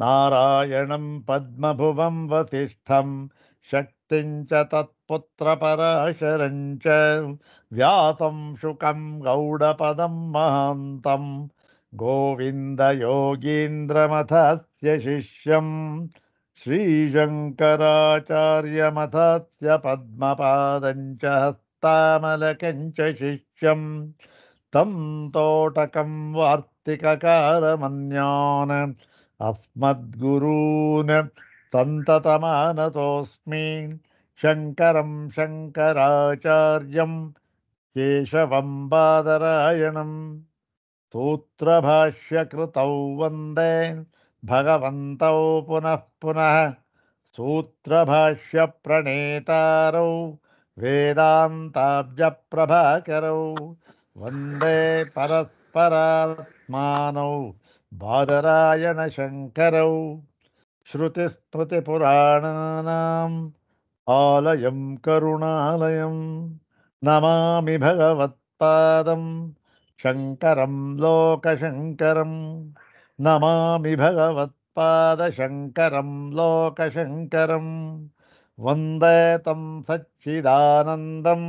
नारायणं पद्मभुवं वसिष्ठं शक्तिं च तत्पुत्रपराशरं च व्यासं शुकं गौडपदं महान्तं गोविन्दयोगीन्द्रमथस्य शिष्यं श्रीशङ्कराचार्यमथस्य पद्मपादं च हस्तामलकं च शिष्यं तं तोटकं वार्तिककारमन्यान् अस्मद्गुरून् न सन्ततमानतोऽस्मि शङ्करं शङ्कराचार्यं केशवं बादरायणं सूत्रभाष्यकृतौ वन्दे भगवन्तौ पुनः पुनः सूत्रभाष्यप्रणेतारौ वेदान्ताब्जप्रभाकरौ वन्दे परस्परात्मानौ बादरायणशङ्करौ श्रुतिस्मृतिपुराणानाम् आलयं करुणालयं नमामि भगवत्पादं शङ्करं लोकशङ्करं नमामि भगवत्पादशङ्करं लोकशङ्करं वन्दे तं सच्चिदानन्दं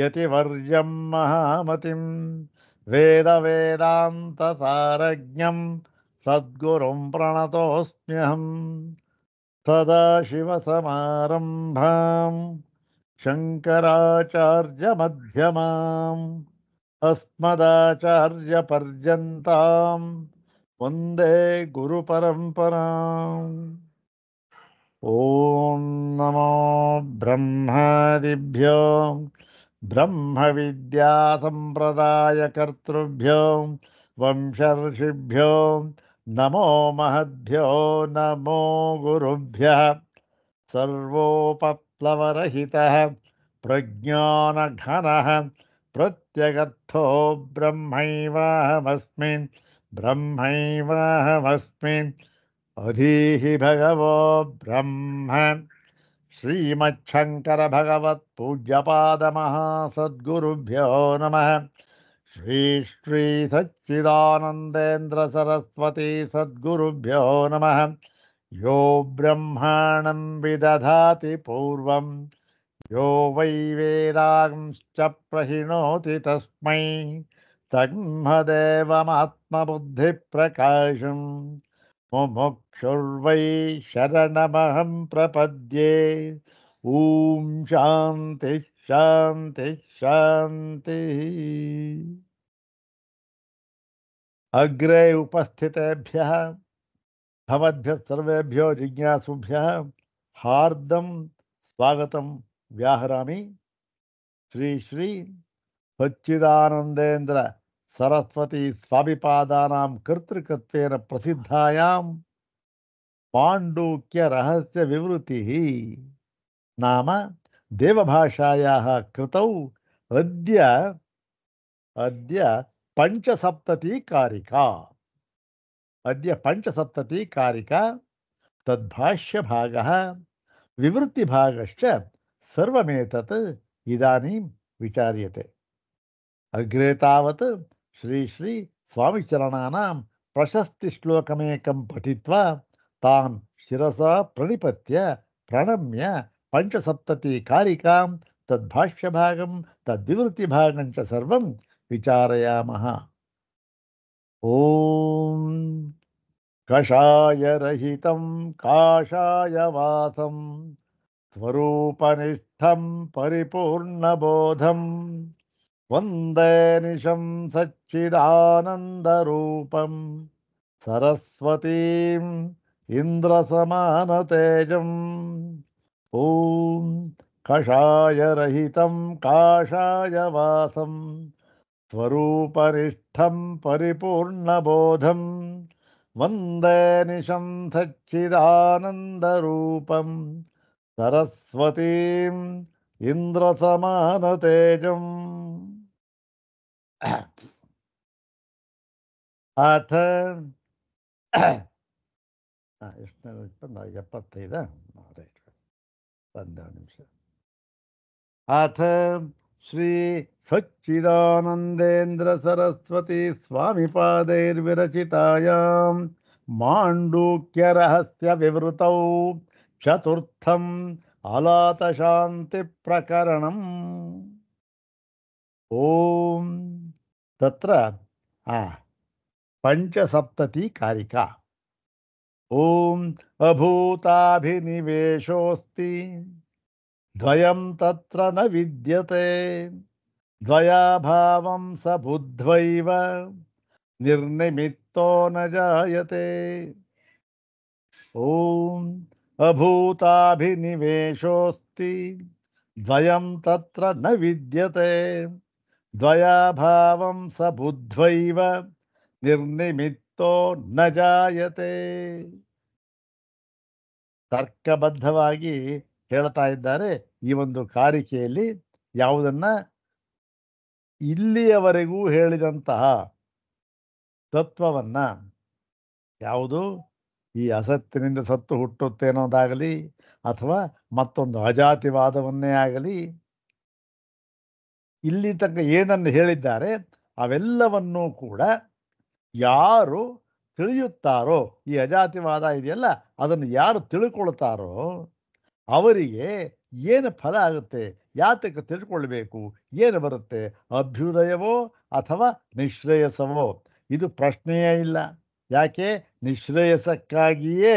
यतिवर्यं महामतिम् वेदवेदान्तसारज्ञं सद्गुरुं प्रणतोऽस्म्यहं सदा शिवसमारम्भां शङ्कराचार्यमध्यमाम् अस्मदाचार्यपर्यन्तां वन्दे गुरुपरम्पराम् ॐ नमो ब्रह्मादिभ्यो ब्रह्म ब्रह्मविद्यासम्प्रदायकर्तृभ्यो वंशर्षिभ्यो नमो महद्भ्यो नमो गुरुभ्यः प्रज्ञान घन प्रत्यगत्थो ब्रह्मस्म ब्रह्मस्म अधीहि भगवो ब्रह्म श्रीमच्छंकर भगवत पूज्य पाद श्रीमच्छङ्करभगवत्पूज्यपादमहासद्गुरुभ्यो नमः श्री श्री सच्चिदानंदेन्द्र सरस्वती सद्गुरुभ्यो नमः यो ब्रह्माणं विदधाति पूर्वं यो वै वेदांश्च प्रहिणोति तस्मै तन्मदेवमात्मबुद्धिप्रकाशम् मुमुक्षुर्वै शरणमहं प्रपद्ये ॐ शान्तिः शान्तिः शान्तिः अग्रे उपस्थितेभ्यः भवद्भ्यः सर्वेभ्यो जिज्ञासुभ्यः हार्दं स्वागतं व्याहरामि श्री श्री सच्चिदानन्देन्द्र सरस्वती स्वाभिपादानां कर्तृकत्वेन प्रसिद्धायां ही नाम देवभाषाया कृतौ अद्य अद्य कारिका अद्य कारिका तद्भाष्य भाग विवृत्ति भागश्च सर्वमेतत् इदानीं विचार्यते अग्रे तावत् श्री श्री स्वामिचरणानां प्रशस्तिश्लोकमेकं पठित्वा तान् शिरसा प्रणिपत्य प्रणम्य पञ्चसप्ततिकारिकां तद्भाष्यभागं तद्विवृत्तिभागञ्च सर्वं विचारयामः ॐ कषायरहितं काषाय वासं स्वरूपनिष्ठं परिपूर्णबोधम् वन्दे निशं सच्चिदानन्दरूपं सरस्वतीम् इन्द्रसमानतेजम् ॐ कषायरहितं काषायवासं काषाय वासं परिपूर्णबोधं वन्दे निशं सच्चिदानन्दरूपं सरस्वतीं इन्द्रसमानतेजम् ಅಥ ಎಷ್ಟನೇ ಎಪ್ಪತ್ತೈದ ಒಂದು ನಿಮಿಷ ಅಥ ಶ್ರೀ ಸಚ್ಚಿದಾನಂದೇಂದ್ರ ಸರಸ್ವತಿ ಸ್ವಾಮಿ ಪಾದೈರ್ವಿರಚಿತಾಯಾಂ ಮಾಂಡೂಕ್ಯ ರಹಸ್ಯ ವಿವೃತೌ ಚತುರ್ಥಂ ಅಲಾತಶಾಂತಿ ಪ್ರಕರಣಂ ಓಂ तत्र कारिका ॐ अभूताभिनिवेशोऽस्ति द्वयं तत्र न विद्यते द्वयाभावं स बुद्ध्वैव निर्निमित्तो न जायते ॐ अभूताभिनिवेशोऽस्ति द्वयं तत्र न विद्यते ದ್ವಯಾಭಾವಂ ಸ बुद्ध्वैव ನಿರ್ನಿಮಿತ್ತೋ ನ ಜಾಯತೆ ತರ್ಕಬದ್ಧವಾಗಿ ಹೇಳ್ತಾ ಇದ್ದಾರೆ ಈ ಒಂದು ಕಾರಿಕೆಯಲ್ಲಿ ಯಾವುದನ್ನ ಇಲ್ಲಿಯವರೆಗೂ ಹೇಳಿದಂತಹ ತತ್ವವನ್ನ ಯಾವುದು ಈ ಅಸತ್ತಿನಿಂದ ಸತ್ತು ಅನ್ನೋದಾಗಲಿ ಅಥವಾ ಮತ್ತೊಂದು ಅಜಾತಿವಾದವನ್ನೇ ಆಗಲಿ ಇಲ್ಲಿ ತನಕ ಏನನ್ನು ಹೇಳಿದ್ದಾರೆ ಅವೆಲ್ಲವನ್ನೂ ಕೂಡ ಯಾರು ತಿಳಿಯುತ್ತಾರೋ ಈ ಅಜಾತಿವಾದ ಇದೆಯಲ್ಲ ಅದನ್ನು ಯಾರು ತಿಳ್ಕೊಳ್ತಾರೋ ಅವರಿಗೆ ಏನು ಫಲ ಆಗುತ್ತೆ ಯಾತಕ್ಕೆ ತಿಳ್ಕೊಳ್ಬೇಕು ಏನು ಬರುತ್ತೆ ಅಭ್ಯುದಯವೋ ಅಥವಾ ನಿಶ್ರೇಯಸವೋ ಇದು ಪ್ರಶ್ನೆಯೇ ಇಲ್ಲ ಯಾಕೆ ನಿಶ್ರೇಯಸಕ್ಕಾಗಿಯೇ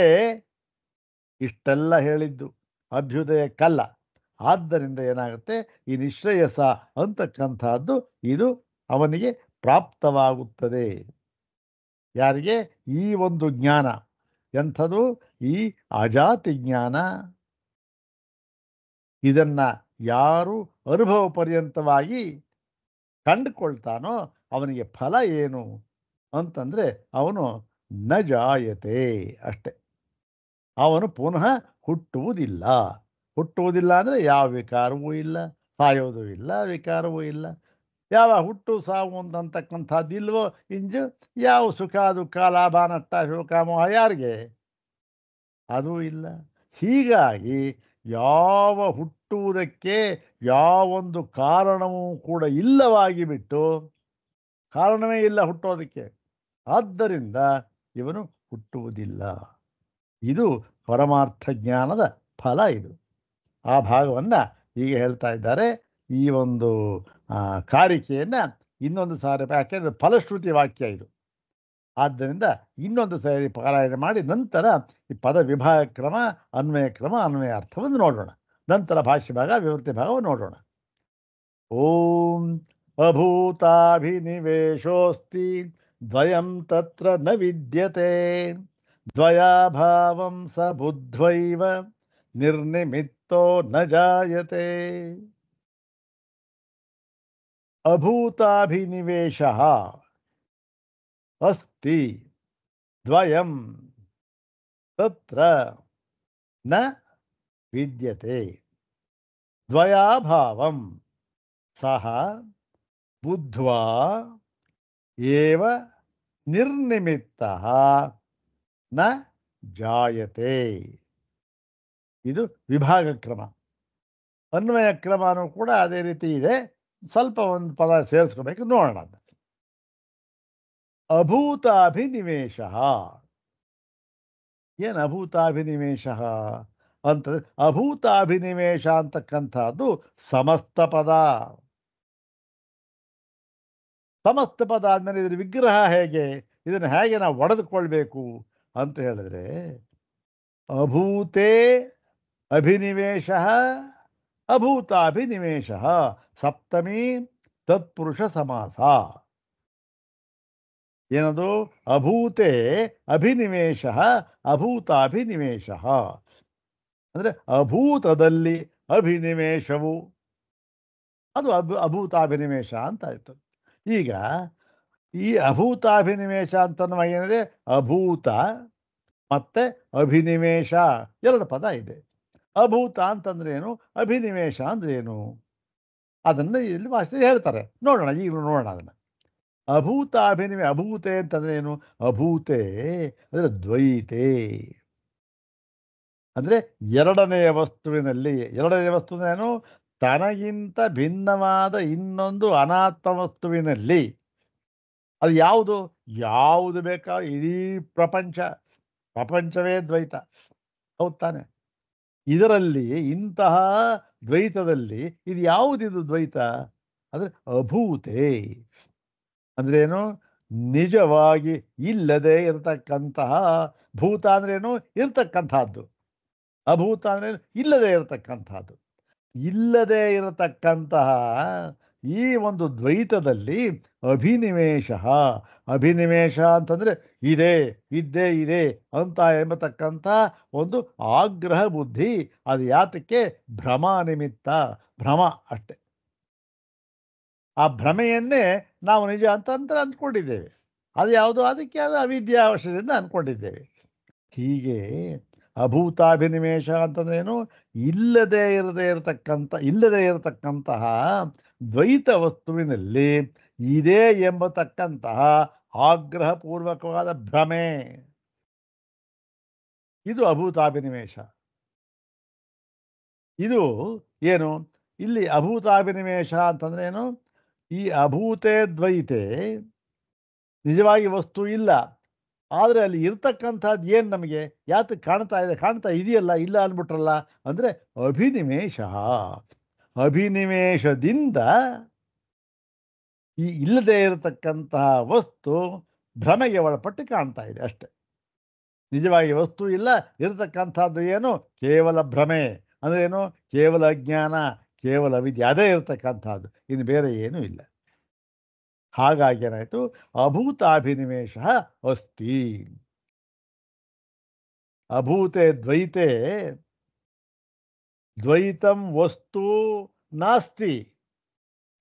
ಇಷ್ಟೆಲ್ಲ ಹೇಳಿದ್ದು ಅಭ್ಯುದಯಕ್ಕಲ್ಲ ಆದ್ದರಿಂದ ಏನಾಗುತ್ತೆ ಈ ನಿಶ್ರೇಯಸ ಅಂತಕ್ಕಂಥದ್ದು ಇದು ಅವನಿಗೆ ಪ್ರಾಪ್ತವಾಗುತ್ತದೆ ಯಾರಿಗೆ ಈ ಒಂದು ಜ್ಞಾನ ಎಂಥದು ಈ ಅಜಾತಿ ಜ್ಞಾನ ಇದನ್ನ ಯಾರು ಅನುಭವ ಪರ್ಯಂತವಾಗಿ ಕಂಡುಕೊಳ್ತಾನೋ ಅವನಿಗೆ ಫಲ ಏನು ಅಂತಂದ್ರೆ ಅವನು ನಜಾಯತೆ ಅಷ್ಟೆ ಅವನು ಪುನಃ ಹುಟ್ಟುವುದಿಲ್ಲ ಹುಟ್ಟುವುದಿಲ್ಲ ಅಂದರೆ ಯಾವ ವಿಕಾರವೂ ಇಲ್ಲ ಸಾಯೋದೂ ಇಲ್ಲ ವಿಕಾರವೂ ಇಲ್ಲ ಯಾವ ಹುಟ್ಟು ಸಾವು ಅಂತಕ್ಕಂಥದ್ದಿಲ್ವೋ ಇಂಜು ಯಾವ ಸುಖ ದುಃಖ ಲಾಭ ನಷ್ಟ ಶೋಕ ಮೋಹ ಯಾರಿಗೆ ಅದೂ ಇಲ್ಲ ಹೀಗಾಗಿ ಯಾವ ಹುಟ್ಟುವುದಕ್ಕೆ ಯಾವೊಂದು ಕಾರಣವೂ ಕೂಡ ಇಲ್ಲವಾಗಿ ಬಿಟ್ಟು ಕಾರಣವೇ ಇಲ್ಲ ಹುಟ್ಟೋದಕ್ಕೆ ಆದ್ದರಿಂದ ಇವನು ಹುಟ್ಟುವುದಿಲ್ಲ ಇದು ಪರಮಾರ್ಥ ಜ್ಞಾನದ ಫಲ ಇದು ಆ ಭಾಗವನ್ನು ಈಗ ಹೇಳ್ತಾ ಇದ್ದಾರೆ ಈ ಒಂದು ಕಾರಿಕೆಯನ್ನು ಇನ್ನೊಂದು ಸಾರಿ ಯಾಕೆಂದರೆ ಫಲಶ್ರುತಿ ವಾಕ್ಯ ಇದು ಆದ್ದರಿಂದ ಇನ್ನೊಂದು ಸಾರಿ ಪಾರಾಯಣ ಮಾಡಿ ನಂತರ ಈ ಪದ ವಿಭಾಗ ಕ್ರಮ ಅನ್ವಯ ಕ್ರಮ ಅನ್ವಯ ಅರ್ಥವನ್ನು ನೋಡೋಣ ನಂತರ ಭಾಷ್ಯ ಭಾಗ ವಿವೃತ್ತಿ ಭಾಗವನ್ನು ನೋಡೋಣ ಓಂ ಅಭೂತಾಭಿನಿವೇಶೋಸ್ತಿ ದ್ವಯಂ ತತ್ರ ನ ವಿದ್ಯತೆ ದ್ವಯಾಭಾವಂ ಸ ಬುದ್ಧ್ವೈವ ನಿರ್ನಿಮಿತ್ तो न जायते अभूताभिनिवेशः अस्ति द्वयम् तत्र न विद्यते द्वयाभावं सः बुद्ध्वा एव निर्निमित्तः न जायते ಇದು ವಿಭಾಗ ಕ್ರಮ ಅನ್ವಯ ಕ್ರಮನೂ ಕೂಡ ಅದೇ ರೀತಿ ಇದೆ ಸ್ವಲ್ಪ ಒಂದು ಪದ ಸೇರಿಸ್ಕೋಬೇಕು ನೋಡೋಣ ಅಭಿನಿವೇಶ ಏನು ಅಭೂತಾಭಿನಿವೇಶ ಅಂತ ಅಭೂತಾಭಿನಿವೇಶ ಅಂತಕ್ಕಂಥದ್ದು ಸಮಸ್ತ ಪದ ಸಮಸ್ತ ಪದ ಆದಮೇಲೆ ಇದ್ರ ವಿಗ್ರಹ ಹೇಗೆ ಇದನ್ನು ಹೇಗೆ ನಾವು ಒಡೆದುಕೊಳ್ಬೇಕು ಅಂತ ಹೇಳಿದ್ರೆ ಅಭೂತೇ ಅಭಿನಿವೇಶ ಅಭೂತಾಭಿನಿವೇಶ ಸಪ್ತಮಿ ತತ್ಪುರುಷ ಸಮಾಸ ಏನದು ಅಭೂತೆ ಅಭಿನಿವೇಶ ಅಭೂತಾಭಿನಿವೇಶ ಅಂದ್ರೆ ಅಭೂತದಲ್ಲಿ ಅಭಿನಿವೇಶವು ಅದು ಅಭ ಅಭೂತಾಭಿನಿವೇಶ ಅಂತ ಆಯಿತು ಈಗ ಈ ಅಭೂತಾಭಿನಿವೇಶ ಅಂತ ಏನಿದೆ ಅಭೂತ ಮತ್ತೆ ಅಭಿನಿವೇಶ ಎರಡು ಪದ ಇದೆ ಅಭೂತ ಅಂತಂದ್ರೆ ಏನು ಅಭಿನಿವೇಶ ಅಂದ್ರೆ ಏನು ಅದನ್ನು ಇಲ್ಲಿ ಭಾಷೆ ಹೇಳ್ತಾರೆ ನೋಡೋಣ ಈಗ ನೋಡೋಣ ಅದನ್ನು ಅಭೂತ ಅಭಿನಿವೇ ಅಭೂತೆ ಅಂತಂದ್ರೆ ಏನು ಅಭೂತೆ ಅಂದರೆ ದ್ವೈತೆ ಅಂದರೆ ಎರಡನೆಯ ವಸ್ತುವಿನಲ್ಲಿ ಎರಡನೆಯ ಏನು ತನಗಿಂತ ಭಿನ್ನವಾದ ಇನ್ನೊಂದು ಅನಾತ್ಮ ವಸ್ತುವಿನಲ್ಲಿ ಅದು ಯಾವುದು ಯಾವುದು ಬೇಕಾ ಇಡೀ ಪ್ರಪಂಚ ಪ್ರಪಂಚವೇ ದ್ವೈತ ಹೌದು ತಾನೆ ಇದರಲ್ಲಿ ಇಂತಹ ದ್ವೈತದಲ್ಲಿ ಇದು ಯಾವುದಿದು ದ್ವೈತ ಅಂದ್ರೆ ಅಭೂತೇ ಅಂದ್ರೇನು ನಿಜವಾಗಿ ಇಲ್ಲದೆ ಇರತಕ್ಕಂತಹ ಭೂತ ಅಂದ್ರೇನು ಇರತಕ್ಕಂತಹದ್ದು ಅಭೂತ ಅಂದ್ರೆ ಇಲ್ಲದೆ ಇರತಕ್ಕಂಥದ್ದು ಇಲ್ಲದೆ ಇರತಕ್ಕಂತಹ ಈ ಒಂದು ದ್ವೈತದಲ್ಲಿ ಅಭಿನಿವೇಶ ಅಭಿನಿವೇಶ ಅಂತಂದರೆ ಇದೆ ಇದ್ದೇ ಇದೆ ಅಂತ ಎಂಬತಕ್ಕಂಥ ಒಂದು ಆಗ್ರಹ ಬುದ್ಧಿ ಅದು ಯಾತಕ್ಕೆ ಭ್ರಮ ನಿಮಿತ್ತ ಭ್ರಮ ಅಷ್ಟೆ ಆ ಭ್ರಮೆಯನ್ನೇ ನಾವು ನಿಜ ಅಂತ ಅಂದ್ಕೊಂಡಿದ್ದೇವೆ ಅದು ಯಾವುದು ಅದಕ್ಕೆ ಅದು ಅವಿದ್ಯಾವಶದಿಂದ ಅಂದ್ಕೊಂಡಿದ್ದೇವೆ ಹೀಗೆ ಅಭೂತಾಭಿನಿವೇಶ ಅಂತಂದ್ರೇನು ಇಲ್ಲದೆ ಇರದೇ ಇರತಕ್ಕಂಥ ಇಲ್ಲದೆ ಇರತಕ್ಕಂತಹ ದ್ವೈತ ವಸ್ತುವಿನಲ್ಲಿ ಇದೆ ಎಂಬತಕ್ಕಂತಹ ಆಗ್ರಹಪೂರ್ವಕವಾದ ಭ್ರಮೆ ಇದು ಅಭೂತಾಭಿನಿವೇಶ ಇದು ಏನು ಇಲ್ಲಿ ಅಭೂತಾಭಿನಿವೇಶ ಅಂತಂದ್ರೇನು ಈ ಅಭೂತೆ ದ್ವೈತೆ ನಿಜವಾಗಿ ವಸ್ತು ಇಲ್ಲ ಆದರೆ ಅಲ್ಲಿ ಇರ್ತಕ್ಕಂಥದ್ದು ಏನು ನಮಗೆ ಯಾತಕ್ಕೆ ಕಾಣ್ತಾ ಇದೆ ಕಾಣ್ತಾ ಇದೆಯಲ್ಲ ಇಲ್ಲ ಅಂದ್ಬಿಟ್ರಲ್ಲ ಅಂದರೆ ಅಭಿನಿವೇಶ ಅಭಿನಿವೇಶದಿಂದ ಈ ಇಲ್ಲದೆ ಇರತಕ್ಕಂತಹ ವಸ್ತು ಭ್ರಮೆಗೆ ಒಳಪಟ್ಟು ಕಾಣ್ತಾ ಇದೆ ಅಷ್ಟೆ ನಿಜವಾಗಿ ವಸ್ತು ಇಲ್ಲ ಇರತಕ್ಕಂಥದ್ದು ಏನು ಕೇವಲ ಭ್ರಮೆ ಅಂದ್ರೆ ಏನು ಕೇವಲ ಅಜ್ಞಾನ ಕೇವಲ ವಿದ್ಯೆ ಅದೇ ಇರತಕ್ಕಂಥದ್ದು ಇನ್ನು ಬೇರೆ ಏನೂ ಇಲ್ಲ ಹಾಗಾಗಿ ಏನಾಯಿತು ಅಭೂತಾಭಿನಿವೇಶ ಅಸ್ತಿ ಅಭೂತೆ ದ್ವೈತೆ ದ್ವೈತಂ ವಸ್ತು ನಾಸ್ತಿ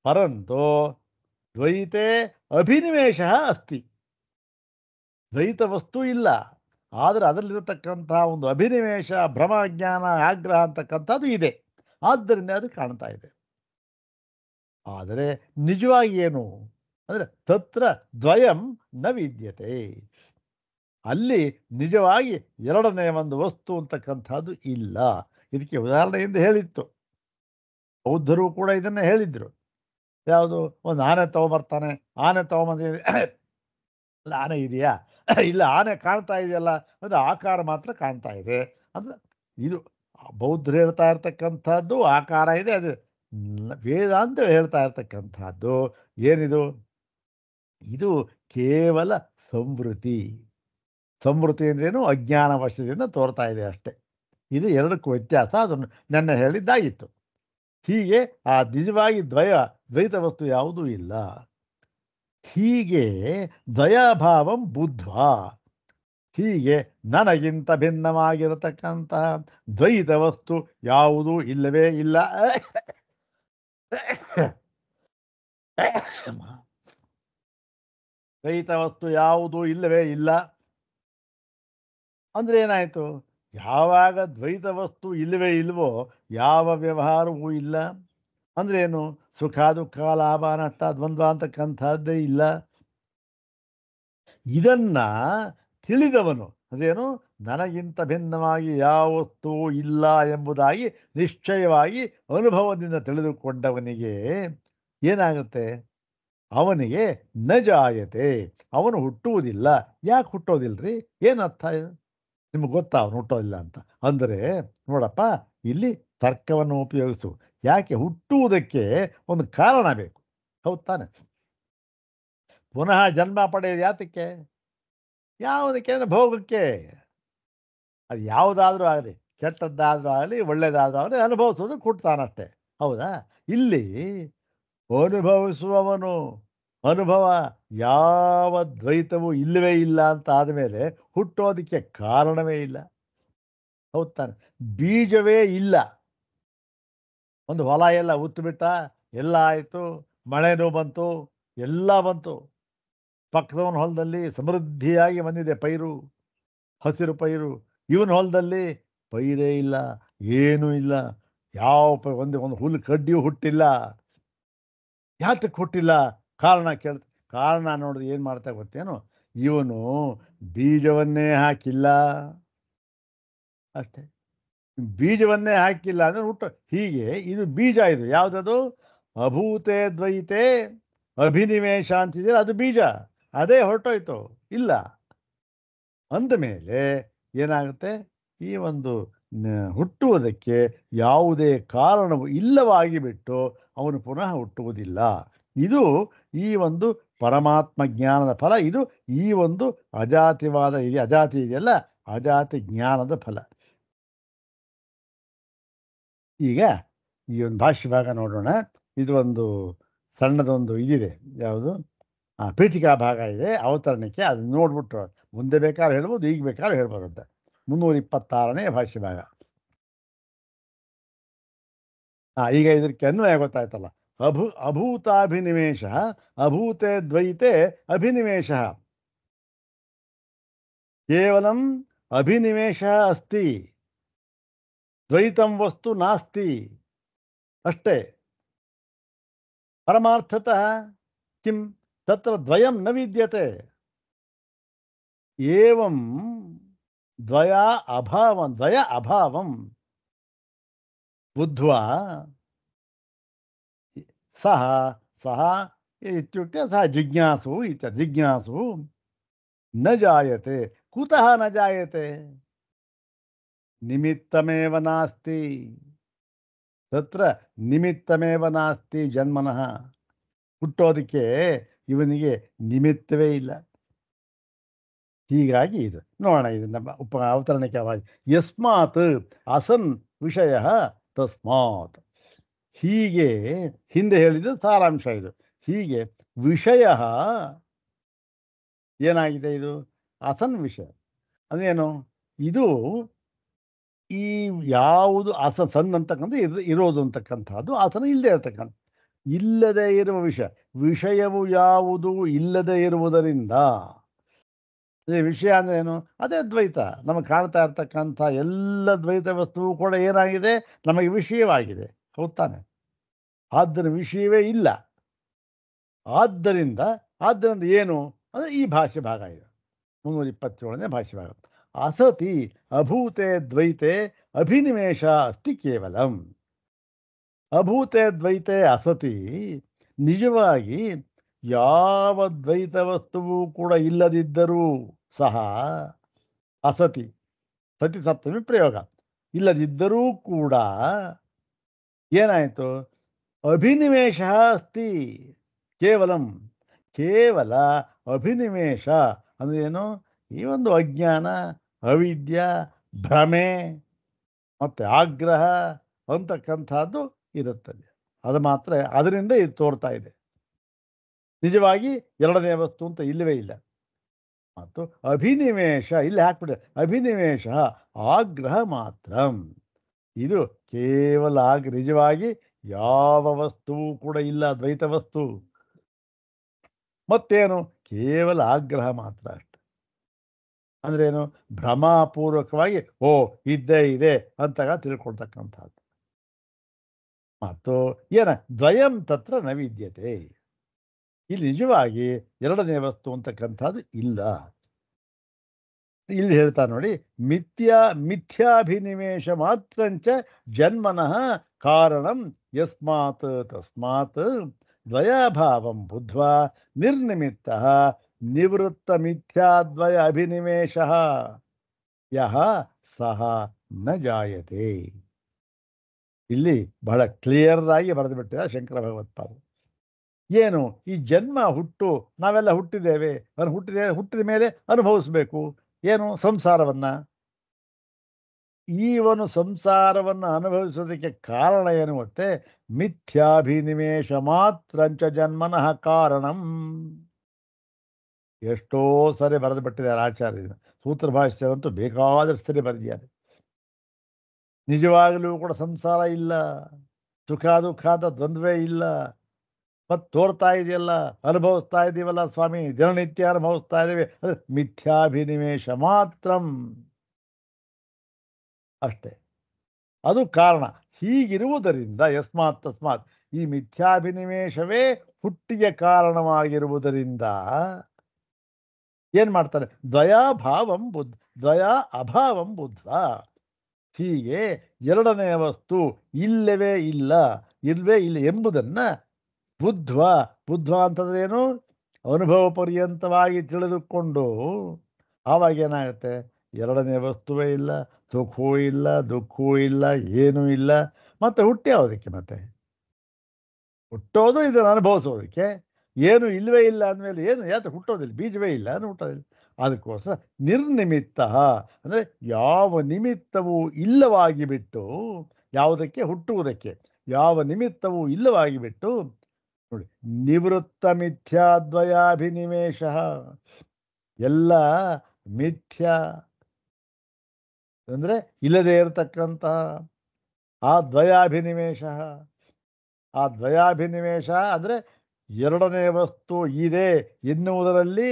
ಪರಂತು ದ್ವೈತೆ ಅಭಿನಿವೇಶ ಅಸ್ತಿ ದ್ವೈತ ವಸ್ತು ಇಲ್ಲ ಆದರೆ ಅದರಲ್ಲಿರತಕ್ಕಂತಹ ಒಂದು ಅಭಿನಿವೇಶ ಭ್ರಮಜ್ಞಾನ ಆಗ್ರಹ ಅಂತಕ್ಕಂಥದ್ದು ಇದೆ ಆದ್ದರಿಂದ ಅದು ಕಾಣ್ತಾ ಇದೆ ಆದರೆ ನಿಜವಾಗಿ ಏನು ಅಂದರೆ ತತ್ರ ದ್ವಯಂ ನ ವಿದ್ಯತೆ ಅಲ್ಲಿ ನಿಜವಾಗಿ ಎರಡನೇ ಒಂದು ವಸ್ತು ಅಂತಕ್ಕಂಥದ್ದು ಇಲ್ಲ ಇದಕ್ಕೆ ಉದಾಹರಣೆಯಿಂದ ಹೇಳಿತ್ತು ಬೌದ್ಧರು ಕೂಡ ಇದನ್ನು ಹೇಳಿದ್ರು ಯಾವುದು ಒಂದು ಆನೆ ತಗೊಂಬರ್ತಾನೆ ಆನೆ ತಗೊಂಬಂದ ಆನೆ ಇದೆಯಾ ಇಲ್ಲ ಆನೆ ಕಾಣ್ತಾ ಇದೆಯಲ್ಲ ಅಂದರೆ ಆಕಾರ ಮಾತ್ರ ಕಾಣ್ತಾ ಇದೆ ಅಂದ್ರೆ ಇದು ಬೌದ್ಧರು ಹೇಳ್ತಾ ಇರ್ತಕ್ಕಂಥದ್ದು ಆಕಾರ ಇದೆ ಅದು ವೇದಾಂತ ಹೇಳ್ತಾ ಇರ್ತಕ್ಕಂಥದ್ದು ಏನಿದು ಇದು ಕೇವಲ ಸಮೃದ್ಧಿ ಸಮೃದ್ಧಿ ಅಂದ್ರೇನು ಅಜ್ಞಾನ ವಶದಿಂದ ತೋರ್ತಾ ಇದೆ ಅಷ್ಟೆ ಇದು ಎರಡಕ್ಕೂ ವ್ಯತ್ಯಾಸ ಅದನ್ನು ನೆನ್ನೆ ಹೇಳಿದ್ದಾಗಿತ್ತು ಹೀಗೆ ಆ ನಿಜವಾಗಿ ದ್ವಯ ದ್ವೈತ ವಸ್ತು ಯಾವುದೂ ಇಲ್ಲ ಹೀಗೆ ಭಾವಂ ಬುದ್ಧ್ವ ಹೀಗೆ ನನಗಿಂತ ಭಿನ್ನವಾಗಿರತಕ್ಕಂತಹ ದ್ವೈತ ವಸ್ತು ಯಾವುದೂ ಇಲ್ಲವೇ ಇಲ್ಲ ದ್ವೈತ ವಸ್ತು ಯಾವುದೂ ಇಲ್ಲವೇ ಇಲ್ಲ ಅಂದ್ರೆ ಏನಾಯ್ತು ಯಾವಾಗ ದ್ವೈತ ವಸ್ತು ಇಲ್ಲವೇ ಇಲ್ವೋ ಯಾವ ವ್ಯವಹಾರವೂ ಇಲ್ಲ ಅಂದ್ರೆ ಏನು ಸುಖ ದುಃಖ ಲಾಭ ನಷ್ಟ ದ್ವಂದ್ವ ಅಂತಕ್ಕಂಥದ್ದೇ ಇಲ್ಲ ಇದನ್ನ ತಿಳಿದವನು ಅದೇನು ನನಗಿಂತ ಭಿನ್ನವಾಗಿ ಯಾವ ವಸ್ತು ಇಲ್ಲ ಎಂಬುದಾಗಿ ನಿಶ್ಚಯವಾಗಿ ಅನುಭವದಿಂದ ತಿಳಿದುಕೊಂಡವನಿಗೆ ಏನಾಗುತ್ತೆ ಅವನಿಗೆ ನ ಜಾಯತೆ ಅವನು ಹುಟ್ಟುವುದಿಲ್ಲ ಯಾಕೆ ಹುಟ್ಟೋದಿಲ್ರಿ ಏನರ್ಥ ನಿಮ್ಗೆ ಗೊತ್ತಾ ಅವನು ಹುಟ್ಟೋದಿಲ್ಲ ಅಂತ ಅಂದರೆ ನೋಡಪ್ಪ ಇಲ್ಲಿ ತರ್ಕವನ್ನು ಉಪಯೋಗಿಸು ಯಾಕೆ ಹುಟ್ಟುವುದಕ್ಕೆ ಒಂದು ಕಾರಣ ಬೇಕು ಹೌದ್ ತಾನೆ ಪುನಃ ಜನ್ಮ ಪಡೆಯೋದು ಯಾತಕ್ಕೆ ಯಾವುದಕ್ಕೆ ಅಂದರೆ ಭೋಗಕ್ಕೆ ಅದು ಯಾವುದಾದ್ರೂ ಆಗಲಿ ಕೆಟ್ಟದ್ದಾದರೂ ಆಗಲಿ ಒಳ್ಳೇದಾದ್ರೂ ಆಗಲಿ ಅನುಭವಿಸೋದು ಕೊಡ್ತಾನಷ್ಟೆ ಹೌದಾ ಇಲ್ಲಿ ಅನುಭವಿಸುವವನು ಅನುಭವ ಯಾವ ದ್ವೈತವೂ ಇಲ್ಲವೇ ಇಲ್ಲ ಅಂತ ಆದಮೇಲೆ ಹುಟ್ಟೋದಕ್ಕೆ ಕಾರಣವೇ ಇಲ್ಲ ಹೌದು ಬೀಜವೇ ಇಲ್ಲ ಒಂದು ಹೊಲ ಎಲ್ಲ ಉತ್ತುಬಿಟ್ಟ ಎಲ್ಲ ಆಯಿತು ಮಳೆನೂ ಬಂತು ಎಲ್ಲ ಬಂತು ಪಕ್ಕದವನ ಹೊಲದಲ್ಲಿ ಸಮೃದ್ಧಿಯಾಗಿ ಬಂದಿದೆ ಪೈರು ಹಸಿರು ಪೈರು ಇವನ ಹೊಲದಲ್ಲಿ ಪೈರೇ ಇಲ್ಲ ಏನೂ ಇಲ್ಲ ಯಾವ ಒಂದು ಒಂದು ಹುಲ್ಲು ಕಡ್ಡಿಯೂ ಹುಟ್ಟಿಲ್ಲ ಯಾತಕ್ಕೆ ಕೊಟ್ಟಿಲ್ಲ ಕಾರಣ ಕೇಳ ಕಾರಣ ನೋಡಿದ್ರೆ ಏನು ಮಾಡ್ತಾ ಗೊತ್ತೇನು ಇವನು ಬೀಜವನ್ನೇ ಹಾಕಿಲ್ಲ ಅಷ್ಟೇ ಬೀಜವನ್ನೇ ಹಾಕಿಲ್ಲ ಅಂದ್ರೆ ಹುಟ್ಟು ಹೀಗೆ ಇದು ಬೀಜ ಇದು ಯಾವುದದು ಅಭೂತೆ ದ್ವೈತೆ ಅಭಿನಿವೇಶ ಅಂತಿದ್ರೆ ಅದು ಬೀಜ ಅದೇ ಹೊರಟೋಯ್ತು ಇಲ್ಲ ಅಂದ ಮೇಲೆ ಏನಾಗುತ್ತೆ ಈ ಒಂದು ಹುಟ್ಟುವುದಕ್ಕೆ ಯಾವುದೇ ಕಾರಣವು ಇಲ್ಲವಾಗಿ ಬಿಟ್ಟು ಅವನು ಪುನಃ ಹುಟ್ಟುವುದಿಲ್ಲ ಇದು ಈ ಒಂದು ಪರಮಾತ್ಮ ಜ್ಞಾನದ ಫಲ ಇದು ಈ ಒಂದು ಅಜಾತಿವಾದ ಇದೆ ಅಜಾತಿ ಇದೆಯಲ್ಲ ಅಜಾತಿ ಜ್ಞಾನದ ಫಲ ಈಗ ಈ ಒಂದು ಭಾಷೆ ಭಾಗ ನೋಡೋಣ ಇದು ಒಂದು ಸಣ್ಣದೊಂದು ಇದಿದೆ ಯಾವುದು ಪೀಠಿಕಾ ಭಾಗ ಇದೆ ಅವತರಣಕ್ಕೆ ಅದನ್ನು ನೋಡ್ಬಿಟ್ಟು ಮುಂದೆ ಬೇಕಾದ್ರೂ ಹೇಳ್ಬೋದು ಈಗ ಬೇಕಾದ್ರೂ ಹೇಳ್ಬೋದು ಅಂತ ಮುನ್ನೂರಿಪ್ಪತ್ತಾರನೇ ಭಾಷ್ಯ ಭಾಗ ಹಾಂ ಈಗ ಇದಕ್ಕೆ ಅನ್ವಯ ಗೊತ್ತಾಯ್ತಲ್ಲ ಅಭೂ ಅಭೂತಾಭಿನಿವೇಶ ಅಭೂತೆ ದ್ವೈತೆ ಅಭಿನಿವೇಶ ಕೇವಲಂ ಅಭಿನಿವೇಶ ಅಸ್ತಿ ದ್ವೈತಂ ವಸ್ತು ನಾಸ್ತಿ ಅಷ್ಟೇ ಪರಮಾರ್ಥತಃ ಕಿಂ ತತ್ರ ದ್ವಯಂ ನ ವಿದ್ಯತೆ ಏವಂ द्वया अभाव दया अभाव बुद्ध्वा सह सह इत्युक्ते सः जिज्ञासु इति जिज्ञासु न जायते कुतः न जायते निमित्तमेव नास्ति तत्र निमित्तमेव नास्ति जन्मनः ಹುಟ್ಟೋದಕ್ಕೆ ಇವನಿಗೆ ನಿಮಿತ್ತವೇ ಇಲ್ಲ ಹೀಗಾಗಿ ಇದು ನೋಡೋಣ ಇದನ್ನ ಉಪ ಅವತರಣಿಕವಾಗಿ ಯಸ್ಮಾತ್ ಅಸನ್ ವಿಷಯ ತಸ್ಮಾತ್ ಹೀಗೆ ಹಿಂದೆ ಹೇಳಿದ ಸಾರಾಂಶ ಇದು ಹೀಗೆ ವಿಷಯ ಏನಾಗಿದೆ ಇದು ಅಸನ್ ವಿಷಯ ಅದೇನು ಇದು ಈ ಯಾವುದು ಅಸನ್ ಸನ್ ಅಂತಕ್ಕಂಥ ಇರ್ ಇರೋದು ಅಂತಕ್ಕಂಥದ್ದು ಆಸನ ಇಲ್ಲದೆ ಇರತಕ್ಕಂಥ ಇಲ್ಲದೆ ಇರುವ ವಿಷಯ ವಿಷಯವು ಯಾವುದು ಇಲ್ಲದೆ ಇರುವುದರಿಂದ ಈ ವಿಷಯ ಅಂದ್ರೆ ಏನು ಅದೇ ದ್ವೈತ ನಮಗೆ ಕಾಣ್ತಾ ಇರ್ತಕ್ಕಂಥ ಎಲ್ಲ ದ್ವೈತ ವಸ್ತುವು ಕೂಡ ಏನಾಗಿದೆ ನಮಗೆ ವಿಷಯವಾಗಿದೆ ಹೌದಾನೆ ಆದ್ದರಿಂದ ವಿಷಯವೇ ಇಲ್ಲ ಆದ್ದರಿಂದ ಆದ್ದರಿಂದ ಏನು ಅಂದರೆ ಈ ಭಾಷೆ ಭಾಗ ಇದೆ ಮುನ್ನೂರ ಇಪ್ಪತ್ತೇಳನೇ ಭಾಷೆ ಭಾಗ ಅಸತಿ ಅಭೂತೆ ದ್ವೈತೆ ಅಭಿನಿವೇಶ ಅಸ್ತಿ ಕೇವಲಂ ಅಭೂತೆ ದ್ವೈತೆ ಅಸತಿ ನಿಜವಾಗಿ ಯಾವ ದ್ವೈತ ವಸ್ತುವು ಕೂಡ ಇಲ್ಲದಿದ್ದರೂ ಸಹ ಅಸತಿ ಸತಿ ಸಪ್ತಮಿ ಪ್ರಯೋಗ ಇಲ್ಲದಿದ್ದರೂ ಕೂಡ ಏನಾಯಿತು ಅಭಿನಿವೇಶ ಅಸ್ತಿ ಕೇವಲಂ ಕೇವಲ ಅಭಿನಿವೇಶ ಅಂದ್ರೆ ಏನು ಈ ಒಂದು ಅಜ್ಞಾನ ಅವಿದ್ಯ ಭ್ರಮೆ ಮತ್ತು ಆಗ್ರಹ ಅಂತಕ್ಕಂಥದ್ದು ಇರುತ್ತದೆ ಅದು ಮಾತ್ರ ಅದರಿಂದ ಇದು ತೋರ್ತಾ ಇದೆ ನಿಜವಾಗಿ ಎರಡನೇ ವಸ್ತು ಅಂತ ಇಲ್ಲವೇ ಇಲ್ಲ ಮತ್ತು ಅಭಿನಿವೇಶ ಇಲ್ಲಿ ಹಾಕ್ಬಿಟ್ಟೆ ಅಭಿನಿವೇಶ ಆಗ್ರಹ ಮಾತ್ರ ಇದು ಕೇವಲ ಆಗ ನಿಜವಾಗಿ ಯಾವ ವಸ್ತುವು ಕೂಡ ಇಲ್ಲ ದ್ವೈತ ವಸ್ತು ಮತ್ತೇನು ಕೇವಲ ಆಗ್ರಹ ಮಾತ್ರ ಅಷ್ಟೆ ಅಂದ್ರೇನು ಭ್ರಮಾಪೂರ್ವಕವಾಗಿ ಓ ಇದ್ದೇ ಇದೆ ಅಂತಾಗ ತಿಳ್ಕೊಳ್ತಕ್ಕಂಥದ್ದು ಮತ್ತು ಏನ ದ್ವಯಂ ತತ್ರ ನವಿದ್ಯತೆ ಇಲ್ಲಿ ನಿಜವಾಗಿ ಎರಡನೇ ವಸ್ತು ಅಂತಕ್ಕಂಥದ್ದು ಇಲ್ಲ ಇಲ್ಲಿ ಹೇಳ್ತಾ ನೋಡಿ ಮಿಥ್ಯಾ ಮಿಥ್ಯಾಭಿನಿವೇಶ ಮಾತ್ರಂಚ ಜನ್ಮನಃ ಕಾರಣಂ ಯಸ್ಮಾತ್ ತಸ್ಮಾತ್ ದ್ವಯಾಭಾವಂ ಬುದ್ಧ ನಿರ್ನಿಮಿತ್ತ ನಿವೃತ್ತ ಮಿಥ್ಯಾದ್ವಯ ಅಭಿನಿವೇಶ ಯಹ ಸಹ ನ ಜಾಯತೆ ಇಲ್ಲಿ ಬಹಳ ಕ್ಲಿಯರ್ ಆಗಿ ಬರೆದು ಬಿಟ್ಟಿದೆ ಶಂಕರ ಭಗವತ್ಪಾದರು ಏನು ಈ ಜನ್ಮ ಹುಟ್ಟು ನಾವೆಲ್ಲ ಹುಟ್ಟಿದ್ದೇವೆ ಹುಟ್ಟಿದ ಹುಟ್ಟಿದ ಮೇಲೆ ಅನುಭವಿಸ್ಬೇಕು ಏನು ಸಂಸಾರವನ್ನ ಈವನು ಸಂಸಾರವನ್ನ ಅನುಭವಿಸೋದಕ್ಕೆ ಕಾರಣ ಏನು ಮತ್ತೆ ಮಿಥ್ಯಾಭಿನಿವೇಶ ಮಾತ್ರಂಚ ಜನ್ಮನಃ ಕಾರಣಂ ಎಷ್ಟೋ ಸರಿ ಬರೆದು ಬಿಟ್ಟಿದ್ದಾರೆ ಆಚಾರ್ಯ ಸೂತ್ರ ಭಾಷೆಯವಂತೂ ಬೇಕಾದಷ್ಟು ಸರಿ ಬರೆದಿದ್ದಾರೆ ನಿಜವಾಗಲೂ ಕೂಡ ಸಂಸಾರ ಇಲ್ಲ ಸುಖ ದುಃಖ ಅಂತ ದ್ವಂದ್ವೇ ಇಲ್ಲ ಮತ್ತು ತೋರ್ತಾ ಇದೆಯಲ್ಲ ಅನುಭವಿಸ್ತಾ ಇದೀವಲ್ಲ ಸ್ವಾಮಿ ದಿನನಿತ್ಯ ಅನುಭವಿಸ್ತಾ ಇದ್ದೀವಿ ಅದು ಮಿಥ್ಯಾಭಿನಿವೇಶ ಮಾತ್ರ ಅಷ್ಟೇ ಅದು ಕಾರಣ ಹೀಗಿರುವುದರಿಂದ ಯಸ್ಮಾತ್ ತಸ್ಮಾತ್ ಈ ಮಿಥ್ಯಾಭಿನಿವೇಶವೇ ಹುಟ್ಟಿಗೆ ಕಾರಣವಾಗಿರುವುದರಿಂದ ಏನು ಮಾಡ್ತಾರೆ ದ್ವಯಾಭಾವಂ ಬುದ್ಧ ದ್ವಯಾ ಅಭಾವಂ ಬುದ್ಧ ಹೀಗೆ ಎರಡನೆಯ ವಸ್ತು ಇಲ್ಲವೇ ಇಲ್ಲ ಇಲ್ವೇ ಇಲ್ಲ ಎಂಬುದನ್ನು ಬುದ್ಧ್ವ ಬುದ್ಧ್ವ ಅಂತಂದ್ರೆ ಏನು ಅನುಭವ ಪರ್ಯಂತವಾಗಿ ತಿಳಿದುಕೊಂಡು ಆವಾಗ ಏನಾಗುತ್ತೆ ಎರಡನೇ ವಸ್ತುವೇ ಇಲ್ಲ ಸುಖವೂ ಇಲ್ಲ ದುಃಖವೂ ಇಲ್ಲ ಏನೂ ಇಲ್ಲ ಮತ್ತೆ ಹುಟ್ಟಿ ಯಾವುದಕ್ಕೆ ಮತ್ತೆ ಹುಟ್ಟೋದು ಇದನ್ನು ಅನುಭವಿಸೋದಕ್ಕೆ ಏನು ಇಲ್ಲವೇ ಇಲ್ಲ ಅಂದಮೇಲೆ ಏನು ಯಾತ ಹುಟ್ಟೋದಿಲ್ಲ ಬೀಜವೇ ಇಲ್ಲ ಅಂದ್ರೆ ಹುಟ್ಟೋದಿಲ್ಲ ಅದಕ್ಕೋಸ್ಕರ ನಿರ್ನಿಮಿತ್ತ ಅಂದರೆ ಯಾವ ನಿಮಿತ್ತವೂ ಇಲ್ಲವಾಗಿ ಬಿಟ್ಟು ಯಾವುದಕ್ಕೆ ಹುಟ್ಟುವುದಕ್ಕೆ ಯಾವ ನಿಮಿತ್ತವೂ ಇಲ್ಲವಾಗಿ ಬಿಟ್ಟು ನೋಡಿ ನಿವೃತ್ತ ಮಿಥ್ಯಾದ್ವಯಾಭಿನಿವೇಶ ಎಲ್ಲ ಮಿಥ್ಯಾ ಅಂದ್ರೆ ಇಲ್ಲದೇ ಇರತಕ್ಕಂತಹ ಆ ದ್ವಯಾಭಿನಿವೇಶ ಆ ದ್ವಯಾಭಿನಿವೇಶ ಅಂದರೆ ಎರಡನೇ ವಸ್ತು ಇದೆ ಎನ್ನುವುದರಲ್ಲಿ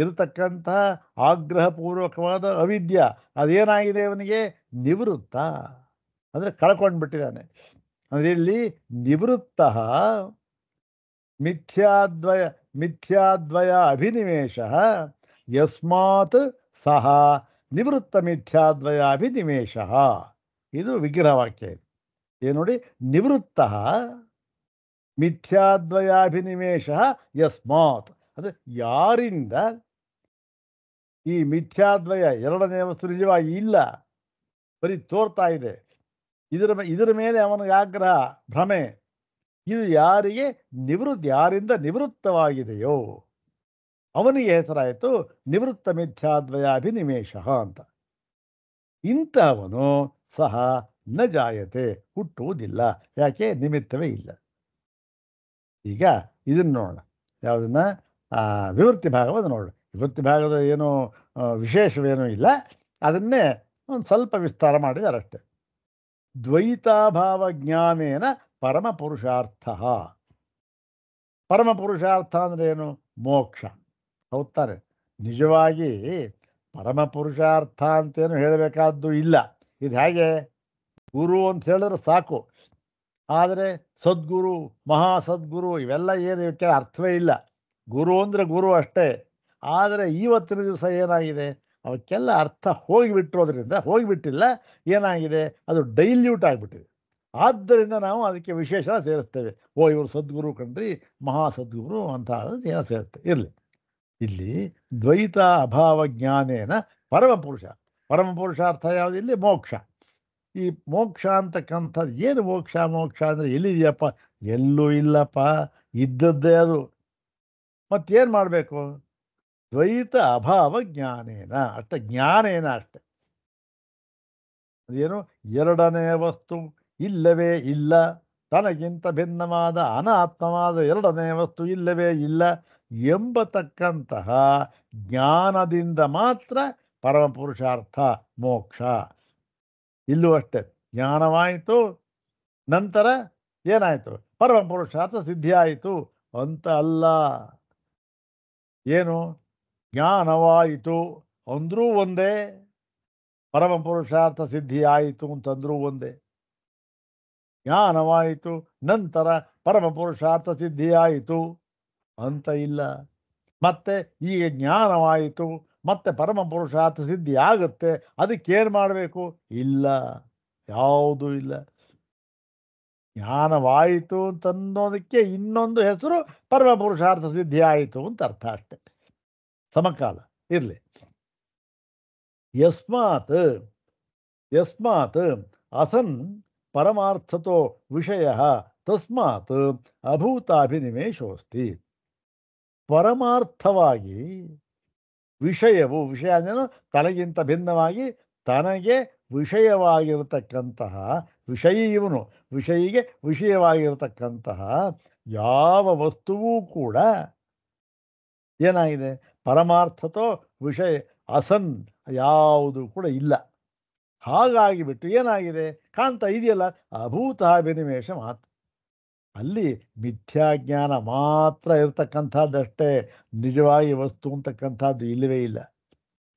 ಇರತಕ್ಕಂತಹ ಆಗ್ರಹಪೂರ್ವಕವಾದ ಅವಿದ್ಯ ಅದೇನಾಗಿದೆ ಅವನಿಗೆ ನಿವೃತ್ತ ಅಂದ್ರೆ ಕಳ್ಕೊಂಡ್ಬಿಟ್ಟಿದ್ದಾನೆ ಅಂದ್ರೆ ಇಲ್ಲಿ ನಿವೃತ್ತ ಮಿಥ್ಯಾದ್ವಯ ಮಿಥ್ಯಾದ್ವಯ ಅಭಿನಿವೇಶ ಯಸ್ಮಾತ್ ಸಹ ನಿವೃತ್ತ ಅಭಿನಿವೇಶ ಇದು ವಿಗ್ರಹವಾಕ್ಯ ಏನು ನೋಡಿ ನಿವೃತ್ತ ಮಿಥ್ಯಾದ್ವಯಾಭಿನಿವೇಶ ಯಸ್ಮಾತ್ ಅಂದರೆ ಯಾರಿಂದ ಈ ಮಿಥ್ಯಾದ್ವಯ ಎರಡನೇ ವಸ್ತು ನಿಜವಾಗಿ ಇಲ್ಲ ಬರೀ ತೋರ್ತಾ ಇದೆ ಇದರ ಇದರ ಮೇಲೆ ಅವನಿಗೆ ಆಗ್ರಹ ಭ್ರಮೆ ಇದು ಯಾರಿಗೆ ನಿವೃತ್ತಿ ಯಾರಿಂದ ನಿವೃತ್ತವಾಗಿದೆಯೋ ಅವನಿಗೆ ಹೆಸರಾಯಿತು ನಿವೃತ್ತ ಅಭಿನಿವೇಶ ಅಂತ ಇಂಥವನು ಸಹ ನ ಜಾಯತೆ ಹುಟ್ಟುವುದಿಲ್ಲ ಯಾಕೆ ನಿಮಿತ್ತವೇ ಇಲ್ಲ ಈಗ ಇದನ್ನ ನೋಡೋಣ ಯಾವುದನ್ನ ವಿವೃತ್ತಿ ಭಾಗವನ್ನು ನೋಡೋಣ ವಿವೃತ್ತಿ ಭಾಗದ ಏನು ವಿಶೇಷವೇನೂ ಇಲ್ಲ ಅದನ್ನೇ ಒಂದು ಸ್ವಲ್ಪ ವಿಸ್ತಾರ ಮಾಡಿದಾರಷ್ಟೇ ದ್ವೈತಾಭಾವ ಜ್ಞಾನೇನ ಪರಮಪುರುಷಾರ್ಥ ಪರಮಪುರುಷಾರ್ಥ ಅಂದರೆ ಏನು ಮೋಕ್ಷ ಹೌದಾರೆ ನಿಜವಾಗಿ ಪರಮಪುರುಷಾರ್ಥ ಅಂತೇನು ಹೇಳಬೇಕಾದ್ದು ಇಲ್ಲ ಇದು ಹೇಗೆ ಗುರು ಅಂತ ಹೇಳಿದ್ರೆ ಸಾಕು ಆದರೆ ಸದ್ಗುರು ಮಹಾ ಸದ್ಗುರು ಇವೆಲ್ಲ ಏನು ಇವಕ್ಕೆ ಅರ್ಥವೇ ಇಲ್ಲ ಗುರು ಅಂದರೆ ಗುರು ಅಷ್ಟೇ ಆದರೆ ಇವತ್ತಿನ ದಿವಸ ಏನಾಗಿದೆ ಅವಕ್ಕೆಲ್ಲ ಅರ್ಥ ಹೋಗಿಬಿಟ್ಟಿರೋದ್ರಿಂದ ಹೋಗಿಬಿಟ್ಟಿಲ್ಲ ಏನಾಗಿದೆ ಅದು ಡೈಲ್ಯೂಟ್ ಆಗಿಬಿಟ್ಟಿದೆ ಆದ್ದರಿಂದ ನಾವು ಅದಕ್ಕೆ ವಿಶೇಷ ಸೇರಿಸ್ತೇವೆ ಓ ಇವರು ಸದ್ಗುರು ಕಣ್ರಿ ಮಹಾ ಸದ್ಗುರು ಅಂತ ಏನೋ ಸೇರುತ್ತೆ ಇರಲಿ ಇಲ್ಲಿ ದ್ವೈತ ಅಭಾವ ಜ್ಞಾನೇನ ಪರಮಪುರುಷ ಪರಮಪುರುಷ ಅರ್ಥ ಯಾವುದು ಇಲ್ಲಿ ಮೋಕ್ಷ ಈ ಮೋಕ್ಷ ಅಂತಕ್ಕಂಥದ್ದು ಏನು ಮೋಕ್ಷ ಮೋಕ್ಷ ಅಂದರೆ ಎಲ್ಲಿದೆಯಪ್ಪ ಎಲ್ಲೂ ಇಲ್ಲಪ್ಪ ಇದ್ದದ್ದೇ ಅದು ಮತ್ತೇನು ಮಾಡಬೇಕು ದ್ವೈತ ಅಭಾವ ಜ್ಞಾನೇನ ಅಷ್ಟೇ ಜ್ಞಾನೇನ ಅಷ್ಟೆ ಅದೇನು ಎರಡನೇ ವಸ್ತು ಇಲ್ಲವೇ ಇಲ್ಲ ತನಗಿಂತ ಭಿನ್ನವಾದ ಅನಾತ್ಮವಾದ ಎರಡನೇ ವಸ್ತು ಇಲ್ಲವೇ ಇಲ್ಲ ಎಂಬತಕ್ಕಂತಹ ಜ್ಞಾನದಿಂದ ಮಾತ್ರ ಪರಮಪುರುಷಾರ್ಥ ಮೋಕ್ಷ ಇಲ್ಲೂ ಅಷ್ಟೆ ಜ್ಞಾನವಾಯಿತು ನಂತರ ಏನಾಯಿತು ಪರಮಪುರುಷಾರ್ಥ ಸಿದ್ಧಿಯಾಯಿತು ಅಂತ ಅಲ್ಲ ಏನು ಜ್ಞಾನವಾಯಿತು ಅಂದ್ರೂ ಒಂದೇ ಪರಮಪುರುಷಾರ್ಥ ಸಿದ್ಧಿಯಾಯಿತು ಅಂತಂದ್ರೂ ಒಂದೇ ಜ್ಞಾನವಾಯಿತು ನಂತರ ಪರಮ ಪುರುಷಾರ್ಥ ಸಿದ್ಧಿಯಾಯಿತು ಅಂತ ಇಲ್ಲ ಮತ್ತೆ ಈಗ ಜ್ಞಾನವಾಯಿತು ಮತ್ತೆ ಪರಮ ಪುರುಷಾರ್ಥ ಸಿದ್ಧಿ ಆಗುತ್ತೆ ಅದಕ್ಕೇನು ಮಾಡಬೇಕು ಇಲ್ಲ ಯಾವುದೂ ಇಲ್ಲ ಜ್ಞಾನವಾಯಿತು ಅಂತನ್ನೋದಕ್ಕೆ ಇನ್ನೊಂದು ಹೆಸರು ಪರಮ ಪುರುಷಾರ್ಥ ಸಿದ್ಧಿ ಆಯಿತು ಅಂತ ಅರ್ಥ ಅಷ್ಟೆ ಸಮಕಾಲ ಇರಲಿ ಯಸ್ಮಾತ್ ಯಸ್ಮಾತ್ ಅಸನ್ ಪರಮಾರ್ಥತೋ ವಿಷಯ ತಸ್ಮಾತ್ ಅಭೂತಾಭಿನಿವೇಶೋಸ್ತಿ ಪರಮಾರ್ಥವಾಗಿ ವಿಷಯವು ವಿಷಯ ಅಂದ್ರೆ ತನಗಿಂತ ಭಿನ್ನವಾಗಿ ತನಗೆ ವಿಷಯವಾಗಿರತಕ್ಕಂತಹ ವಿಷಯ ಇವನು ವಿಷಯಿಗೆ ವಿಷಯವಾಗಿರತಕ್ಕಂತಹ ಯಾವ ವಸ್ತುವೂ ಕೂಡ ಏನಾಗಿದೆ ಪರಮಾರ್ಥತೋ ವಿಷಯ ಅಸನ್ ಯಾವುದು ಕೂಡ ಇಲ್ಲ ಹಾಗಾಗಿ ಬಿಟ್ಟು ಏನಾಗಿದೆ ಕಾಣ್ತಾ ಇದೆಯಲ್ಲ ಅಭೂತ ಅಭಿನಿವೇಶ ಮಾತ್ರ ಅಲ್ಲಿ ಮಿಥ್ಯಾಜ್ಞಾನ ಮಾತ್ರ ಇರತಕ್ಕಂಥದ್ದಷ್ಟೇ ನಿಜವಾಗಿ ವಸ್ತು ಅಂತಕ್ಕಂಥದ್ದು ಇಲ್ಲವೇ ಇಲ್ಲ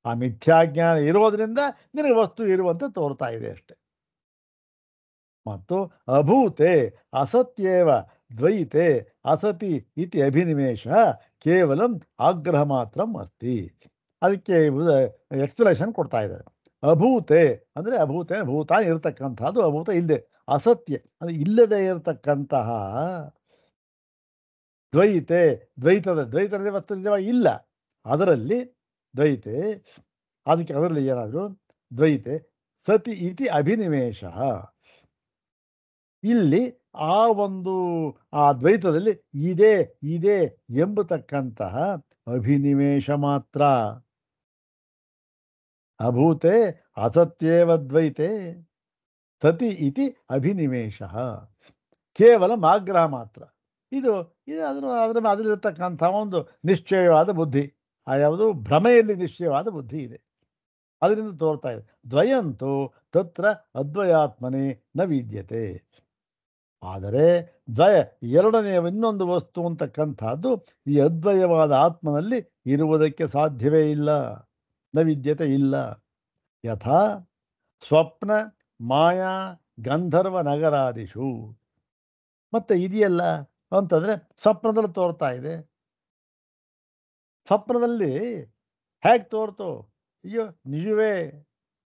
ಆ ಮಿಥ್ಯಾಜ್ಞಾನ ಇರೋದರಿಂದ ನಿನಗೆ ವಸ್ತು ಇರುವಂತೆ ತೋರ್ತಾ ಇದೆ ಅಷ್ಟೆ ಮತ್ತು ಅಭೂತೆ ಅಸತ್ಯೇವ ದ್ವೈತೆ ಅಸತಿ ಇತಿ ಅಭಿನಿವೇಶ ಕೇವಲ ಆಗ್ರಹ ಮಾತ್ರ ಅಸ್ತಿ ಅದಕ್ಕೆ ಎಕ್ಸ್ಪ್ಲನೇಷನ್ ಕೊಡ್ತಾ ಇದ್ದಾರೆ ಅಭೂತೆ ಅಂದರೆ ಅಭೂತೆ ಭೂತ ಇರತಕ್ಕಂಥದ್ದು ಅಭೂತ ಇಲ್ಲದೆ ಅಸತ್ಯ ಅಂದರೆ ಇಲ್ಲದೆ ಇರತಕ್ಕಂತಹ ದ್ವೈತೆ ದ್ವೈತದ ದ್ವೈತದಲ್ಲಿ ವಸ್ತು ಇಲ್ಲ ಅದರಲ್ಲಿ ದ್ವೈತೆ ಅದಕ್ಕೆ ಅದರಲ್ಲಿ ಏನಾದರೂ ದ್ವೈತೆ ಸತಿ ಇತಿ ಅಭಿನಿವೇಶ ಇಲ್ಲಿ ಆ ಒಂದು ಆ ದ್ವೈತದಲ್ಲಿ ಇದೆ ಇದೆ ಎಂಬತಕ್ಕಂತಹ ಅಭಿನಿವೇಶ ಮಾತ್ರ ಅಭೂತೆ ಅಸತ್ಯೇವದ್ವೈತೆ ಸತಿ ಇತಿ ಅಭಿನಿವೇಶ ಕೇವಲ ಆಗ್ರಹ ಮಾತ್ರ ಇದು ಇದು ಅದರ ಅದರ ಅದರಲ್ಲಿರ್ತಕ್ಕಂಥ ಒಂದು ನಿಶ್ಚಯವಾದ ಬುದ್ಧಿ ಆ ಯಾವುದು ಭ್ರಮೆಯಲ್ಲಿ ನಿಶ್ಚಯವಾದ ಬುದ್ಧಿ ಇದೆ ಅದರಿಂದ ತೋರ್ತಾ ಇದೆ ದ್ವಯಂತೂ ತತ್ರ ಅದ್ವಯಾತ್ಮನೇ ನ ವಿದ್ಯತೆ ಆದರೆ ದ್ವಯ ಎರಡನೆಯ ಇನ್ನೊಂದು ವಸ್ತು ಅಂತಕ್ಕಂಥದ್ದು ಈ ಅದ್ವಯವಾದ ಆತ್ಮನಲ್ಲಿ ಇರುವುದಕ್ಕೆ ಸಾಧ್ಯವೇ ಇಲ್ಲ ನ ವಿದ್ಯತೆ ಇಲ್ಲ ಯಥಾ ಸ್ವಪ್ನ ಮಾಯಾ ಗಂಧರ್ವ ನಗರಾದಿಶು ಮತ್ತೆ ಇದೆಯಲ್ಲ ಅಂತಂದ್ರೆ ಸ್ವಪ್ನದಲ್ಲಿ ತೋರ್ತಾ ಇದೆ ಸ್ವಪ್ನದಲ್ಲಿ ಹೇಗೆ ತೋರ್ತು ಅಯ್ಯೋ ನಿಜವೇ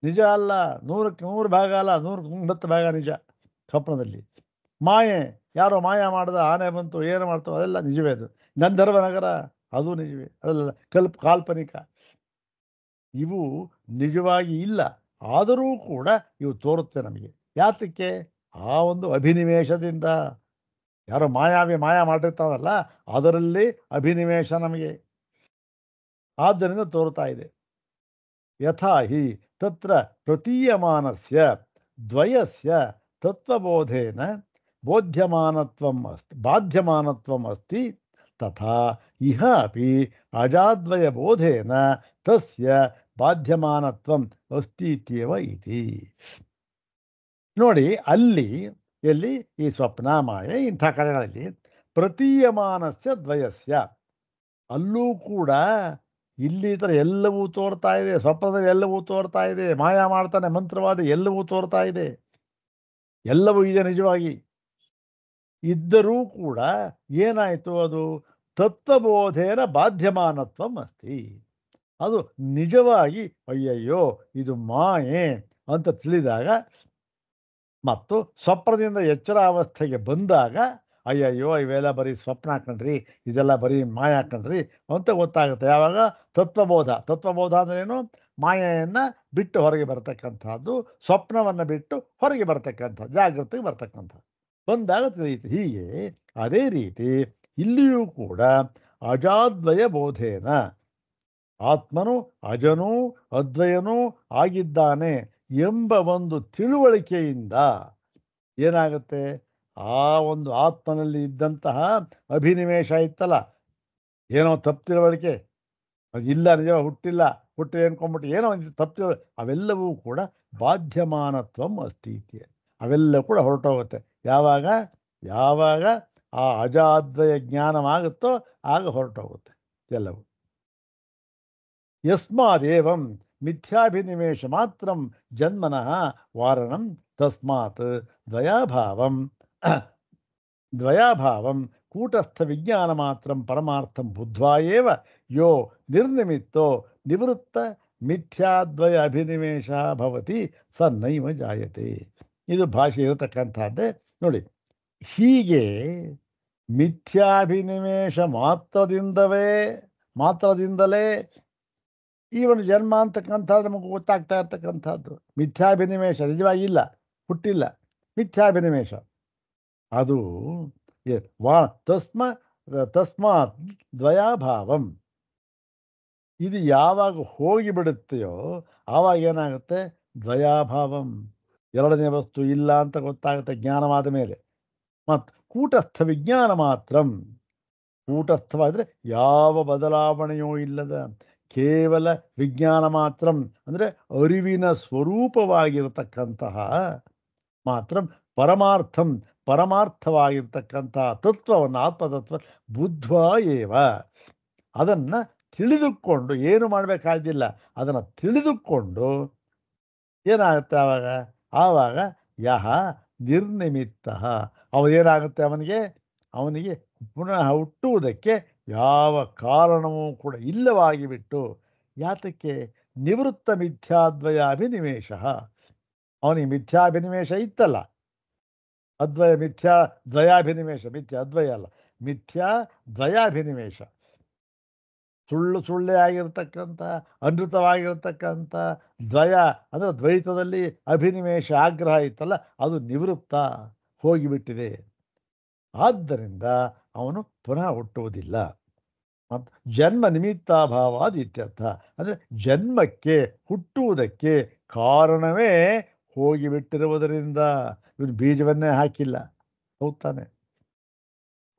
ನಿಜ ಅಲ್ಲ ನೂರಕ್ಕೆ ನೂರು ಭಾಗ ಅಲ್ಲ ನೂರಕ್ಕೆ ಒಂಬತ್ತು ಭಾಗ ನಿಜ ಸ್ವಪ್ನದಲ್ಲಿ ಮಾಯೆ ಯಾರೋ ಮಾಯ ಮಾಡ್ದ ಆನೆ ಬಂತು ಏನು ಮಾಡ್ತು ಅದೆಲ್ಲ ನಿಜವೇ ಅದು ಗಂಧರ್ವ ನಗರ ಅದು ನಿಜವೇ ಅದೆಲ್ಲ ಕಲ್ಪ ಕಾಲ್ಪನಿಕ ಇವು ನಿಜವಾಗಿ ಇಲ್ಲ ಆದರೂ ಕೂಡ ಇವು ತೋರುತ್ತೆ ನಮಗೆ ಯಾತಕ್ಕೆ ಆ ಒಂದು ಅಭಿನಿವೇಶದಿಂದ ಯಾರೋ ಮಾಯಾವಿ ಮಾಯಾ ಮಾಡಿರ್ತಾವಲ್ಲ ಅದರಲ್ಲಿ ಅಭಿನಿವೇಶ ನಮಗೆ ಆದ್ದರಿಂದ ತೋರುತ್ತಾ ಇದೆ ಯಥಾ ಹಿ ತತ್ರ ಪ್ರತೀಯಮಾನಸ ದ್ವಯಸ್ಯ ತತ್ವಬೋಧೇನ ಬೋಧ್ಯಮಾನತ್ವ ಅಸ್ತಿ ಬಾಧ್ಯಮಾನತ್ವ ಅಸ್ತಿ ತಥಾ ಇಹ ಅಪಿ ಬೋಧೇನ ತಸ್ಯ ಬಾಧ್ಯಮಾನತ್ವಂ ಅಸ್ತಿತ್ಯವ ಇತಿ ನೋಡಿ ಅಲ್ಲಿ ಎಲ್ಲಿ ಈ ಸ್ವಪ್ನ ಮಾಯ ಇಂಥ ಕಡೆಗಳಲ್ಲಿ ಪ್ರತೀಯಮಾನಸ್ಯ ದ್ವಯಸ್ಯ ಅಲ್ಲೂ ಕೂಡ ಇಲ್ಲಿ ಥರ ಎಲ್ಲವೂ ತೋರ್ತಾ ಇದೆ ಸ್ವಪ್ನದಲ್ಲಿ ಎಲ್ಲವೂ ತೋರ್ತಾ ಇದೆ ಮಾಯಾ ಮಾಡ್ತಾನೆ ಮಂತ್ರವಾದ ಎಲ್ಲವೂ ತೋರ್ತಾ ಇದೆ ಎಲ್ಲವೂ ಇದೆ ನಿಜವಾಗಿ ಇದ್ದರೂ ಕೂಡ ಏನಾಯಿತು ಅದು ತತ್ವಬೋಧೇನ ಬಾಧ್ಯಮಾನತ್ವ ಅಸ್ತಿ ಅದು ನಿಜವಾಗಿ ಅಯ್ಯಯ್ಯೋ ಇದು ಮಾಯೆ ಅಂತ ತಿಳಿದಾಗ ಮತ್ತು ಸ್ವಪ್ನದಿಂದ ಎಚ್ಚರಾವಸ್ಥೆಗೆ ಬಂದಾಗ ಅಯ್ಯಯ್ಯೋ ಇವೆಲ್ಲ ಬರೀ ಸ್ವಪ್ನ ಹಾಕೊಂಡ್ರಿ ಇದೆಲ್ಲ ಬರೀ ಮಾಯ ಹಾಕೊಂಡ್ರಿ ಅಂತ ಗೊತ್ತಾಗುತ್ತೆ ಯಾವಾಗ ತತ್ವಬೋಧ ತತ್ವಬೋಧ ಅಂದ್ರೇನು ಮಾಯೆಯನ್ನು ಬಿಟ್ಟು ಹೊರಗೆ ಬರತಕ್ಕಂಥದ್ದು ಸ್ವಪ್ನವನ್ನು ಬಿಟ್ಟು ಹೊರಗೆ ಬರತಕ್ಕಂಥ ಜಾಗೃತಿಗೆ ಬರ್ತಕ್ಕಂಥದ್ದು ಬಂದಾಗ ತಿಳಿಯುತ್ತೆ ಹೀಗೆ ಅದೇ ರೀತಿ ಇಲ್ಲಿಯೂ ಕೂಡ ಅಜಾದ್ವಯ ಬೋಧೇನ ಆತ್ಮನು ಅಜನೂ ಅದ್ವಯನೂ ಆಗಿದ್ದಾನೆ ಎಂಬ ಒಂದು ತಿಳುವಳಿಕೆಯಿಂದ ಏನಾಗುತ್ತೆ ಆ ಒಂದು ಆತ್ಮನಲ್ಲಿ ಇದ್ದಂತಹ ಅಭಿನಿವೇಶ ಇತ್ತಲ್ಲ ಏನೋ ತಪ್ತಿರುವಳಿಕೆ ಇಲ್ಲ ನಿಜ ಹುಟ್ಟಿಲ್ಲ ಹುಟ್ಟಿ ಅನ್ಕೊಂಡ್ಬಿಟ್ಟು ಏನೋ ಒಂದು ಅವೆಲ್ಲವೂ ಕೂಡ ಬಾಧ್ಯಮಾನತ್ವಂ ಅಸ್ತಿ ಅವೆಲ್ಲ ಕೂಡ ಹೊರಟೋಗುತ್ತೆ ಯಾವಾಗ ಯಾವಾಗ ಆ ಅಜಾದ್ರಯ ಜ್ಞಾನವಾಗುತ್ತೋ ಆಗ ಹೊರಟೋಗುತ್ತೆ ಎಲ್ಲವೂ ಯಸ್ಮಾದೇವಂ ಮಿಥ್ಯಾಭಿನಿವೇಶ ಮಾತ್ರ ಜನ್ಮನಃ ವಾರಣಂ ತಸ್ಮಾತ್ ದ್ವಯಾಭಾವಂ ದ್ವಯಾಭಾವಂ ಕೂಟಸ್ಥ ವಿಜ್ಞಾನ ಮಾತ್ರ ಪರಮಾರ್ಥಂ ಬುದ್ಧ್ವಾ ಯೋ ನಿರ್ನಿಮಿತ್ತೋ ನಿವೃತ್ತ ಮಿಥ್ಯಾದ್ವಯ ಅಭಿನಿವೇಶ ಭವತಿ ಸ ನೈವ ಜಾಯತೆ ಇದು ಭಾಷೆ ಇರತಕ್ಕಂಥದ್ದೇ ನೋಡಿ ಹೀಗೆ ಮಿಥ್ಯಾಭಿನಿವೇಶ ಮಾತ್ರದಿಂದವೇ ಮಾತ್ರದಿಂದಲೇ ಈ ಒಂದು ಜನ್ಮ ಅಂತಕ್ಕಂಥದ್ದು ನಮಗೆ ಗೊತ್ತಾಗ್ತಾ ಇರ್ತಕ್ಕಂಥದ್ದು ಮಿಥ್ಯಾಭಿನಿವೇಶ ನಿಜವಾಗಿ ಇಲ್ಲ ಹುಟ್ಟಿಲ್ಲ ಮಿಥ್ಯಾಭಿನಿವೇಶ ಅದು ವಾ ತಸ್ಮ ತಸ್ಮಾತ್ ದ್ವಯಾಭಾವಂ ಇದು ಯಾವಾಗ ಹೋಗಿಬಿಡುತ್ತೆಯೋ ಆವಾಗ ಏನಾಗುತ್ತೆ ದ್ವಯಾಭಾವಂ ಎರಡನೇ ವಸ್ತು ಇಲ್ಲ ಅಂತ ಗೊತ್ತಾಗುತ್ತೆ ಜ್ಞಾನವಾದ ಮೇಲೆ ಮತ್ತು ಕೂಟಸ್ಥ ವಿಜ್ಞಾನ ಮಾತ್ರಂ ಕೂಟಸ್ಥವಾದರೆ ಯಾವ ಬದಲಾವಣೆಯೂ ಇಲ್ಲದ ಕೇವಲ ವಿಜ್ಞಾನ ಮಾತ್ರಂ ಅಂದರೆ ಅರಿವಿನ ಸ್ವರೂಪವಾಗಿರತಕ್ಕಂತಹ ಮಾತ್ರ ಪರಮಾರ್ಥಂ ಪರಮಾರ್ಥವಾಗಿರ್ತಕ್ಕಂತಹ ತತ್ವವನ್ನು ಆತ್ಮತತ್ವ ಬುದ್ಧ್ವಾ ಏವ ಅದನ್ನು ತಿಳಿದುಕೊಂಡು ಏನು ಮಾಡಬೇಕಾದಿಲ್ಲ ಅದನ್ನು ತಿಳಿದುಕೊಂಡು ಏನಾಗುತ್ತೆ ಆವಾಗ ಆವಾಗ ಯಹ ನಿರ್ನಿಮಿತ್ತ ಅವನೇನಾಗುತ್ತೆ ಅವನಿಗೆ ಅವನಿಗೆ ಪುನಃ ಹುಟ್ಟುವುದಕ್ಕೆ ಯಾವ ಕಾರಣವೂ ಕೂಡ ಇಲ್ಲವಾಗಿ ಬಿಟ್ಟು ಯಾತಕ್ಕೆ ನಿವೃತ್ತ ಅಭಿನಿವೇಶ ಅವನಿಗೆ ಮಿಥ್ಯಾಭಿನಿವೇಶ ಇತ್ತಲ್ಲ ಅದ್ವಯ ಮಿಥ್ಯಾ ದ್ವಯಾಭಿನಿವೇಶ ಮಿಥ್ಯಾ ಅದ್ವಯ ಅಲ್ಲ ಮಿಥ್ಯಾ ದ್ವಯಾಭಿನಿವೇಶ ಸುಳ್ಳು ಸುಳ್ಳೆ ಆಗಿರತಕ್ಕಂಥ ಅನೃತವಾಗಿರತಕ್ಕಂಥ ದ್ವಯ ಅಂದರೆ ದ್ವೈತದಲ್ಲಿ ಅಭಿನಿವೇಶ ಆಗ್ರಹ ಇತ್ತಲ್ಲ ಅದು ನಿವೃತ್ತ ಹೋಗಿಬಿಟ್ಟಿದೆ ಆದ್ದರಿಂದ ಅವನು ಪುನಃ ಹುಟ್ಟುವುದಿಲ್ಲ ಮತ್ತು ಜನ್ಮ ನಿಮಿತ್ತಾಭಾವಾದ ಇತ್ಯರ್ಥ ಅಂದರೆ ಜನ್ಮಕ್ಕೆ ಹುಟ್ಟುವುದಕ್ಕೆ ಕಾರಣವೇ ಹೋಗಿಬಿಟ್ಟಿರುವುದರಿಂದ ಇವನು ಬೀಜವನ್ನೇ ಹಾಕಿಲ್ಲ ಹೋಗ್ತಾನೆ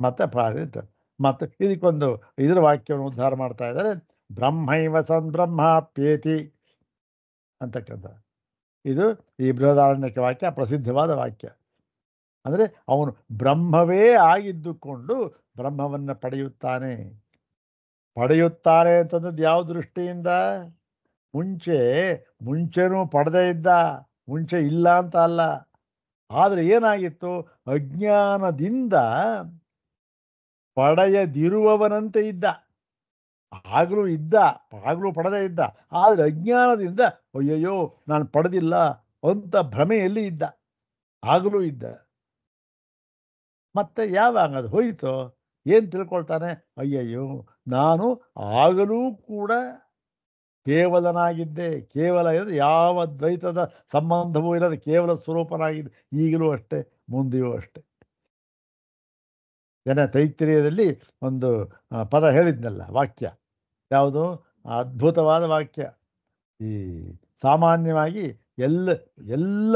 ಮತ್ತೆ ಪಾಲಿತ ಮತ್ತು ಇದಕ್ಕೊಂದು ಇದರ ವಾಕ್ಯವನ್ನು ಉದ್ಧಾರ ಮಾಡ್ತಾ ಇದ್ದಾರೆ ಬ್ರಹ್ಮೈವ ಸನ್ ಬ್ರಹ್ಮಾಪ್ಯೇತಿ ಅಂತಕ್ಕಂಥ ಇದು ಈ ಬೃಹದಾರಣ್ಯಕ ವಾಕ್ಯ ಪ್ರಸಿದ್ಧವಾದ ವಾಕ್ಯ ಅಂದರೆ ಅವನು ಬ್ರಹ್ಮವೇ ಆಗಿದ್ದುಕೊಂಡು ಬ್ರಹ್ಮವನ್ನು ಪಡೆಯುತ್ತಾನೆ ಪಡೆಯುತ್ತಾನೆ ಅಂತಂದದ್ದು ಯಾವ ದೃಷ್ಟಿಯಿಂದ ಮುಂಚೆ ಮುಂಚೆನೂ ಪಡೆದೇ ಇದ್ದ ಮುಂಚೆ ಇಲ್ಲ ಅಂತ ಅಲ್ಲ ಆದರೆ ಏನಾಗಿತ್ತು ಅಜ್ಞಾನದಿಂದ ಪಡೆಯದಿರುವವನಂತೆ ಇದ್ದ ಆಗಲೂ ಇದ್ದ ಆಗಲೂ ಪಡೆದೇ ಇದ್ದ ಆದರೆ ಅಜ್ಞಾನದಿಂದ ಅಯ್ಯಯ್ಯೋ ನಾನು ಪಡೆದಿಲ್ಲ ಅಂತ ಭ್ರಮೆಯಲ್ಲಿ ಇದ್ದ ಆಗಲೂ ಇದ್ದ ಮತ್ತೆ ಯಾವಾಗ ಅದು ಹೋಯಿತು ಏನು ತಿಳ್ಕೊಳ್ತಾನೆ ಅಯ್ಯಯ್ಯೋ ನಾನು ಆಗಲೂ ಕೂಡ ಕೇವಲನಾಗಿದ್ದೆ ಕೇವಲ ಇರೋದು ಯಾವ ದ್ವೈತದ ಸಂಬಂಧವೂ ಇಲ್ಲದೆ ಕೇವಲ ಸ್ವರೂಪನಾಗಿದ್ದೆ ಈಗಲೂ ಅಷ್ಟೇ ಮುಂದೆಯೂ ಅಷ್ಟೇ ಏನ ತೈತ್ರಿಯದಲ್ಲಿ ಒಂದು ಪದ ಹೇಳಿದ್ನಲ್ಲ ವಾಕ್ಯ ಯಾವುದು ಅದ್ಭುತವಾದ ವಾಕ್ಯ ಈ ಸಾಮಾನ್ಯವಾಗಿ ಎಲ್ಲ ಎಲ್ಲ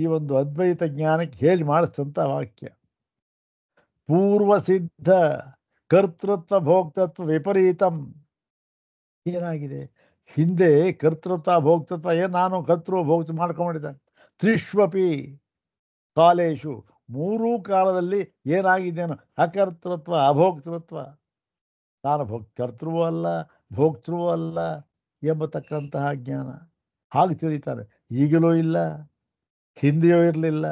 ಈ ಒಂದು ಅದ್ವೈತ ಜ್ಞಾನಕ್ಕೆ ಹೇಳಿ ಮಾಡಿಸಿದಂಥ ವಾಕ್ಯ ಪೂರ್ವಸಿದ್ಧ ಕರ್ತೃತ್ವ ಭೋಕ್ತತ್ವ ವಿಪರೀತಂ ಏನಾಗಿದೆ ಹಿಂದೆ ಕರ್ತೃತ್ವ ಭೋಕ್ತತ್ವ ಏನು ನಾನು ಕರ್ತೃ ಭೋಕ್ತ ಮಾಡ್ಕೊಂಡಿದ್ದೆ ತ್ರಿಶ್ವಪಿ ಕಾಲೇಶು ಮೂರೂ ಕಾಲದಲ್ಲಿ ಏನಾಗಿದ್ದೇನು ಅಕರ್ತೃತ್ವ ಅಭೋಕ್ತೃತ್ವ ನಾನು ಭೋಕ್ ಕರ್ತೃವೂ ಅಲ್ಲ ಭೋಕ್ತೃವೂ ಅಲ್ಲ ಎಂಬತಕ್ಕಂತಹ ಜ್ಞಾನ ಹಾಗೆ ತಿಳಿತಾರೆ ಈಗಲೂ ಇಲ್ಲ ಹಿಂದೆಯೂ ಇರಲಿಲ್ಲ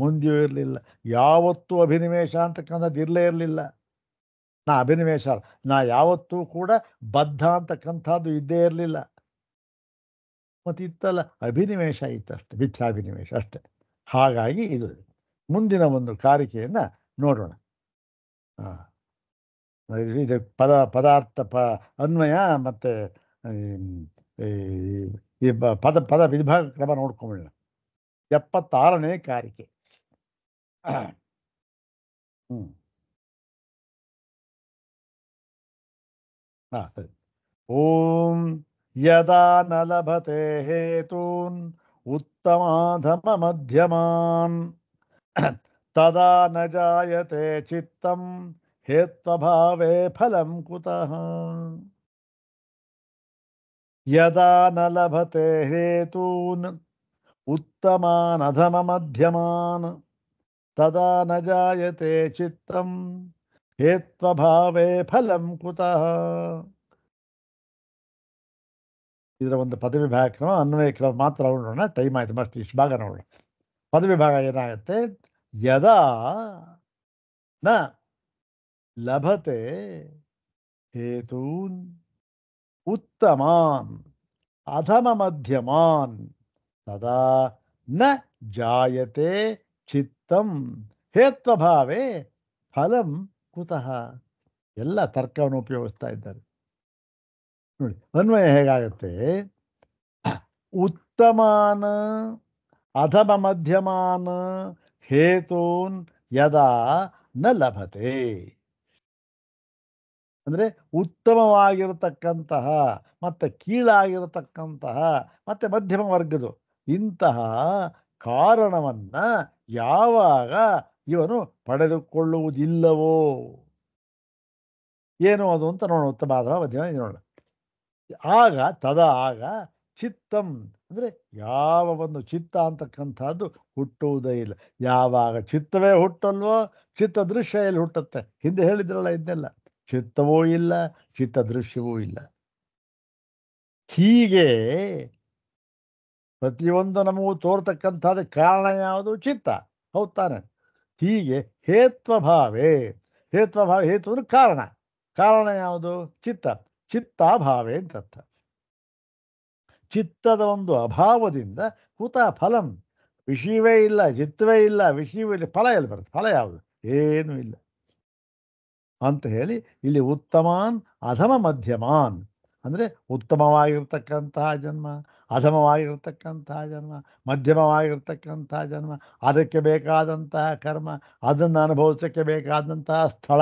ಮುಂದೆಯೂ ಇರಲಿಲ್ಲ ಯಾವತ್ತೂ ಅಭಿನಿವೇಶ ಅಂತಕ್ಕಂಥದ್ದು ಇರಲೇ ಇರಲಿಲ್ಲ ನಾ ಅಭಿನಿವೇಶ ನಾ ಯಾವತ್ತೂ ಕೂಡ ಬದ್ಧ ಅಂತಕ್ಕಂಥದ್ದು ಇದ್ದೇ ಇರಲಿಲ್ಲ ಮತ್ತು ಇತ್ತಲ್ಲ ಅಭಿನಿವೇಶ ಇತ್ತಷ್ಟೆ ಮಿಥ್ಯಾಭಿನಿವೇಶ ಅಷ್ಟೆ ಹಾಗಾಗಿ ಇದು ಮುಂದಿನ ಒಂದು ಕಾರಿಕೆಯನ್ನು ನೋಡೋಣ ಇದು ಪದ ಪದಾರ್ಥ ಪ ಅನ್ವಯ ಮತ್ತು ಈ ಪದ ಪದ ವಿಭಾಗ ಕ್ರಮ ನೋಡ್ಕೊಂಬಿಡೋಣ ಎಪ್ಪತ್ತಾರನೇ ಕಾರಿಕೆ ओम hmm. ah, यदा न लभते उत्तमाधम मध्यम तदा न जायते चित्त हेत्वभावे फलं कुतः यदा न लभते हेतून् उत्तमानधममध्यमान् तदा न जायते चित्तम ಹೇತ್ವಭಾವೇ ಫಲಂ ಕುತಃ ಇದರ ಒಂದು ಪದವಿ ಕ್ರಮ ಅನ್ವಯ ಕ್ರಮ ಮಾತ್ರ ನೋಡೋಣ ಟೈಮ್ ಆಯ್ತು ಮಸ್ತ್ ಇಷ್ಟು ಭಾಗ ನೋಡೋಣ ಪದವಿ ಭಾಗ ಏನಾಗುತ್ತೆ ಯದಾ ನ ಲಭತೆ ಹೇತೂನ್ ಉತ್ತಮಾನ್ ಅಧಮ ಮಧ್ಯಮಾನ್ ತದಾ ನ ಜಾಯತೆ ಚಿತ್ತಂ ಹೇತ್ವಭಾವೇ ಫಲಂ ಕುತಃ ಎಲ್ಲ ತರ್ಕವನ್ನು ಉಪಯೋಗಿಸ್ತಾ ಇದ್ದಾರೆ ನೋಡಿ ಅನ್ವಯ ಹೇಗಾಗತ್ತೆ ಉತ್ತಮಾನ ಅಧಮ ಮಧ್ಯಮಾನ ಹೇತೂನ್ ಯದಾ ನ ಲಭತೆ ಅಂದರೆ ಉತ್ತಮವಾಗಿರತಕ್ಕಂತಹ ಮತ್ತೆ ಕೀಳಾಗಿರತಕ್ಕಂತಹ ಮತ್ತೆ ಮಧ್ಯಮ ವರ್ಗದು ಇಂತಹ ಕಾರಣವನ್ನ ಯಾವಾಗ ಇವನು ಪಡೆದುಕೊಳ್ಳುವುದಿಲ್ಲವೋ ಏನು ಅದು ಅಂತ ನೋಡೋಣ ಉತ್ತಮ ಅಥವಾ ಮಧ್ಯಮ ನೋಡೋಣ ಆಗ ತದ ಆಗ ಚಿತ್ತಂ ಅಂದರೆ ಯಾವ ಒಂದು ಚಿತ್ತ ಅಂತಕ್ಕಂಥದ್ದು ಹುಟ್ಟುವುದೇ ಇಲ್ಲ ಯಾವಾಗ ಚಿತ್ತವೇ ಹುಟ್ಟಲ್ವೋ ಚಿತ್ತ ದೃಶ್ಯ ಎಲ್ಲಿ ಹುಟ್ಟುತ್ತೆ ಹಿಂದೆ ಹೇಳಿದ್ರಲ್ಲ ಇದನ್ನೆಲ್ಲ ಚಿತ್ತವೂ ಇಲ್ಲ ಚಿತ್ತ ದೃಶ್ಯವೂ ಇಲ್ಲ ಹೀಗೆ ಪ್ರತಿಯೊಂದು ನಮಗೂ ತೋರ್ತಕ್ಕಂಥದ ಕಾರಣ ಯಾವುದು ಚಿತ್ತ ಹೌದಾನೆ ಹೀಗೆ ಹೇತ್ವಭಾವೇ ಹೇತ್ವಭಾವ ಹೇತು ಅಂದ್ರೆ ಕಾರಣ ಕಾರಣ ಯಾವುದು ಚಿತ್ತ ಚಿತ್ತಾಭಾವೇ ಅಂತ ಅರ್ಥ ಚಿತ್ತದ ಒಂದು ಅಭಾವದಿಂದ ಹುತ ಫಲಂ ವಿಷಯವೇ ಇಲ್ಲ ಚಿತ್ತವೇ ಇಲ್ಲ ವಿಷಯವೇ ಇಲ್ಲ ಫಲ ಎಲ್ಲಿ ಬರುತ್ತೆ ಫಲ ಯಾವುದು ಏನೂ ಇಲ್ಲ ಅಂತ ಹೇಳಿ ಇಲ್ಲಿ ಉತ್ತಮಾನ್ ಅಧಮ ಮಧ್ಯಮಾನ್ ಅಂದರೆ ಉತ್ತಮವಾಗಿರ್ತಕ್ಕಂತಹ ಜನ್ಮ ಅಧಮವಾಗಿರ್ತಕ್ಕಂತಹ ಜನ್ಮ ಮಧ್ಯಮವಾಗಿರ್ತಕ್ಕಂತಹ ಜನ್ಮ ಅದಕ್ಕೆ ಬೇಕಾದಂತಹ ಕರ್ಮ ಅದನ್ನು ಅನುಭವಿಸೋಕ್ಕೆ ಬೇಕಾದಂತಹ ಸ್ಥಳ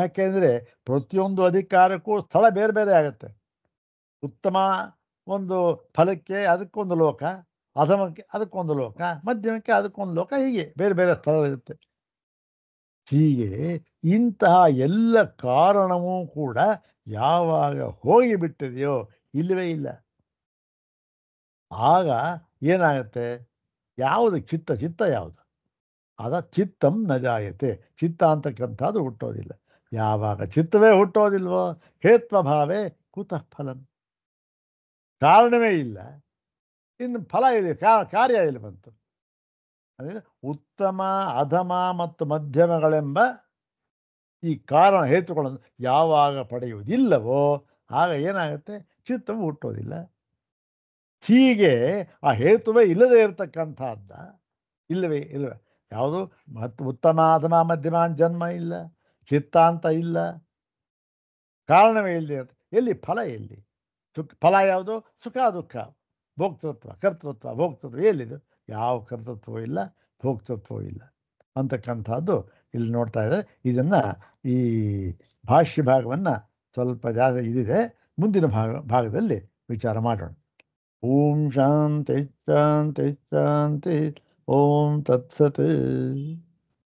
ಯಾಕೆಂದರೆ ಪ್ರತಿಯೊಂದು ಅಧಿಕಾರಕ್ಕೂ ಸ್ಥಳ ಬೇರೆ ಬೇರೆ ಆಗುತ್ತೆ ಉತ್ತಮ ಒಂದು ಫಲಕ್ಕೆ ಅದಕ್ಕೊಂದು ಲೋಕ ಅಧಮಕ್ಕೆ ಅದಕ್ಕೊಂದು ಲೋಕ ಮಧ್ಯಮಕ್ಕೆ ಅದಕ್ಕೊಂದು ಲೋಕ ಹೀಗೆ ಬೇರೆ ಬೇರೆ ಸ್ಥಳಗಳಿರುತ್ತೆ ಹೀಗೆ ಇಂತಹ ಎಲ್ಲ ಕಾರಣವೂ ಕೂಡ ಯಾವಾಗ ಹೋಗಿಬಿಟ್ಟಿದೆಯೋ ಇಲ್ಲವೇ ಇಲ್ಲ ಆಗ ಏನಾಗುತ್ತೆ ಯಾವುದು ಚಿತ್ತ ಚಿತ್ತ ಯಾವುದು ಅದ ಚಿತ್ತಂ ನಜಾಯತೆ ಚಿತ್ತ ಅಂತಕ್ಕಂಥದ್ದು ಹುಟ್ಟೋದಿಲ್ಲ ಯಾವಾಗ ಚಿತ್ತವೇ ಹುಟ್ಟೋದಿಲ್ವೋ ಹೇತ್ವಭಾವೇ ಕುತಃ ಫಲಂ ಕಾರಣವೇ ಇಲ್ಲ ಇನ್ನು ಫಲ ಇಲ್ಲಿ ಕಾರ್ಯ ಇಲ್ಲ ಬಂತು ಅಂದರೆ ಉತ್ತಮ ಅಧಮ ಮತ್ತು ಮಧ್ಯಮಗಳೆಂಬ ಈ ಕಾರಣ ಹೇತುಗಳನ್ನು ಯಾವಾಗ ಪಡೆಯುವುದಿಲ್ಲವೋ ಆಗ ಏನಾಗುತ್ತೆ ಚಿತ್ತವು ಹುಟ್ಟೋದಿಲ್ಲ ಹೀಗೆ ಆ ಹೇತುವೆ ಇಲ್ಲದೆ ಇರತಕ್ಕಂಥದ್ದ ಇಲ್ಲವೇ ಇಲ್ಲವೇ ಯಾವುದು ಮತ್ತು ಉತ್ತಮ ಅಧಮ ಮಧ್ಯಮ ಜನ್ಮ ಇಲ್ಲ ಚಿತ್ತಾಂತ ಇಲ್ಲ ಕಾರಣವೇ ಇಲ್ಲದೆ ಇರುತ್ತೆ ಎಲ್ಲಿ ಫಲ ಎಲ್ಲಿ ಸುಖ ಫಲ ಯಾವುದು ಸುಖ ದುಃಖ ಭೋಕ್ತೃತ್ವ ಕರ್ತೃತ್ವ ಭೋಕ್ತೃತ್ವ ಎಲ್ಲಿದೆ ಯಾವ ಕರ್ತತ್ವ ಇಲ್ಲ ಭೋಕ್ತೃತ್ವ ಇಲ್ಲ ಅಂತಕ್ಕಂಥದ್ದು ಇಲ್ಲಿ ನೋಡ್ತಾ ಇದೆ ಇದನ್ನು ಈ ಭಾಷ್ಯ ಭಾಗವನ್ನು ಸ್ವಲ್ಪ ಜಾಸ್ತಿ ಇದಿದೆ ಮುಂದಿನ ಭಾಗ ಭಾಗದಲ್ಲಿ ವಿಚಾರ ಮಾಡೋಣ ಓಂ ಶಾಂತಿ ಶಾಂತಿ ಶಾಂತಿ ಓಂ ತತ್ಸತ್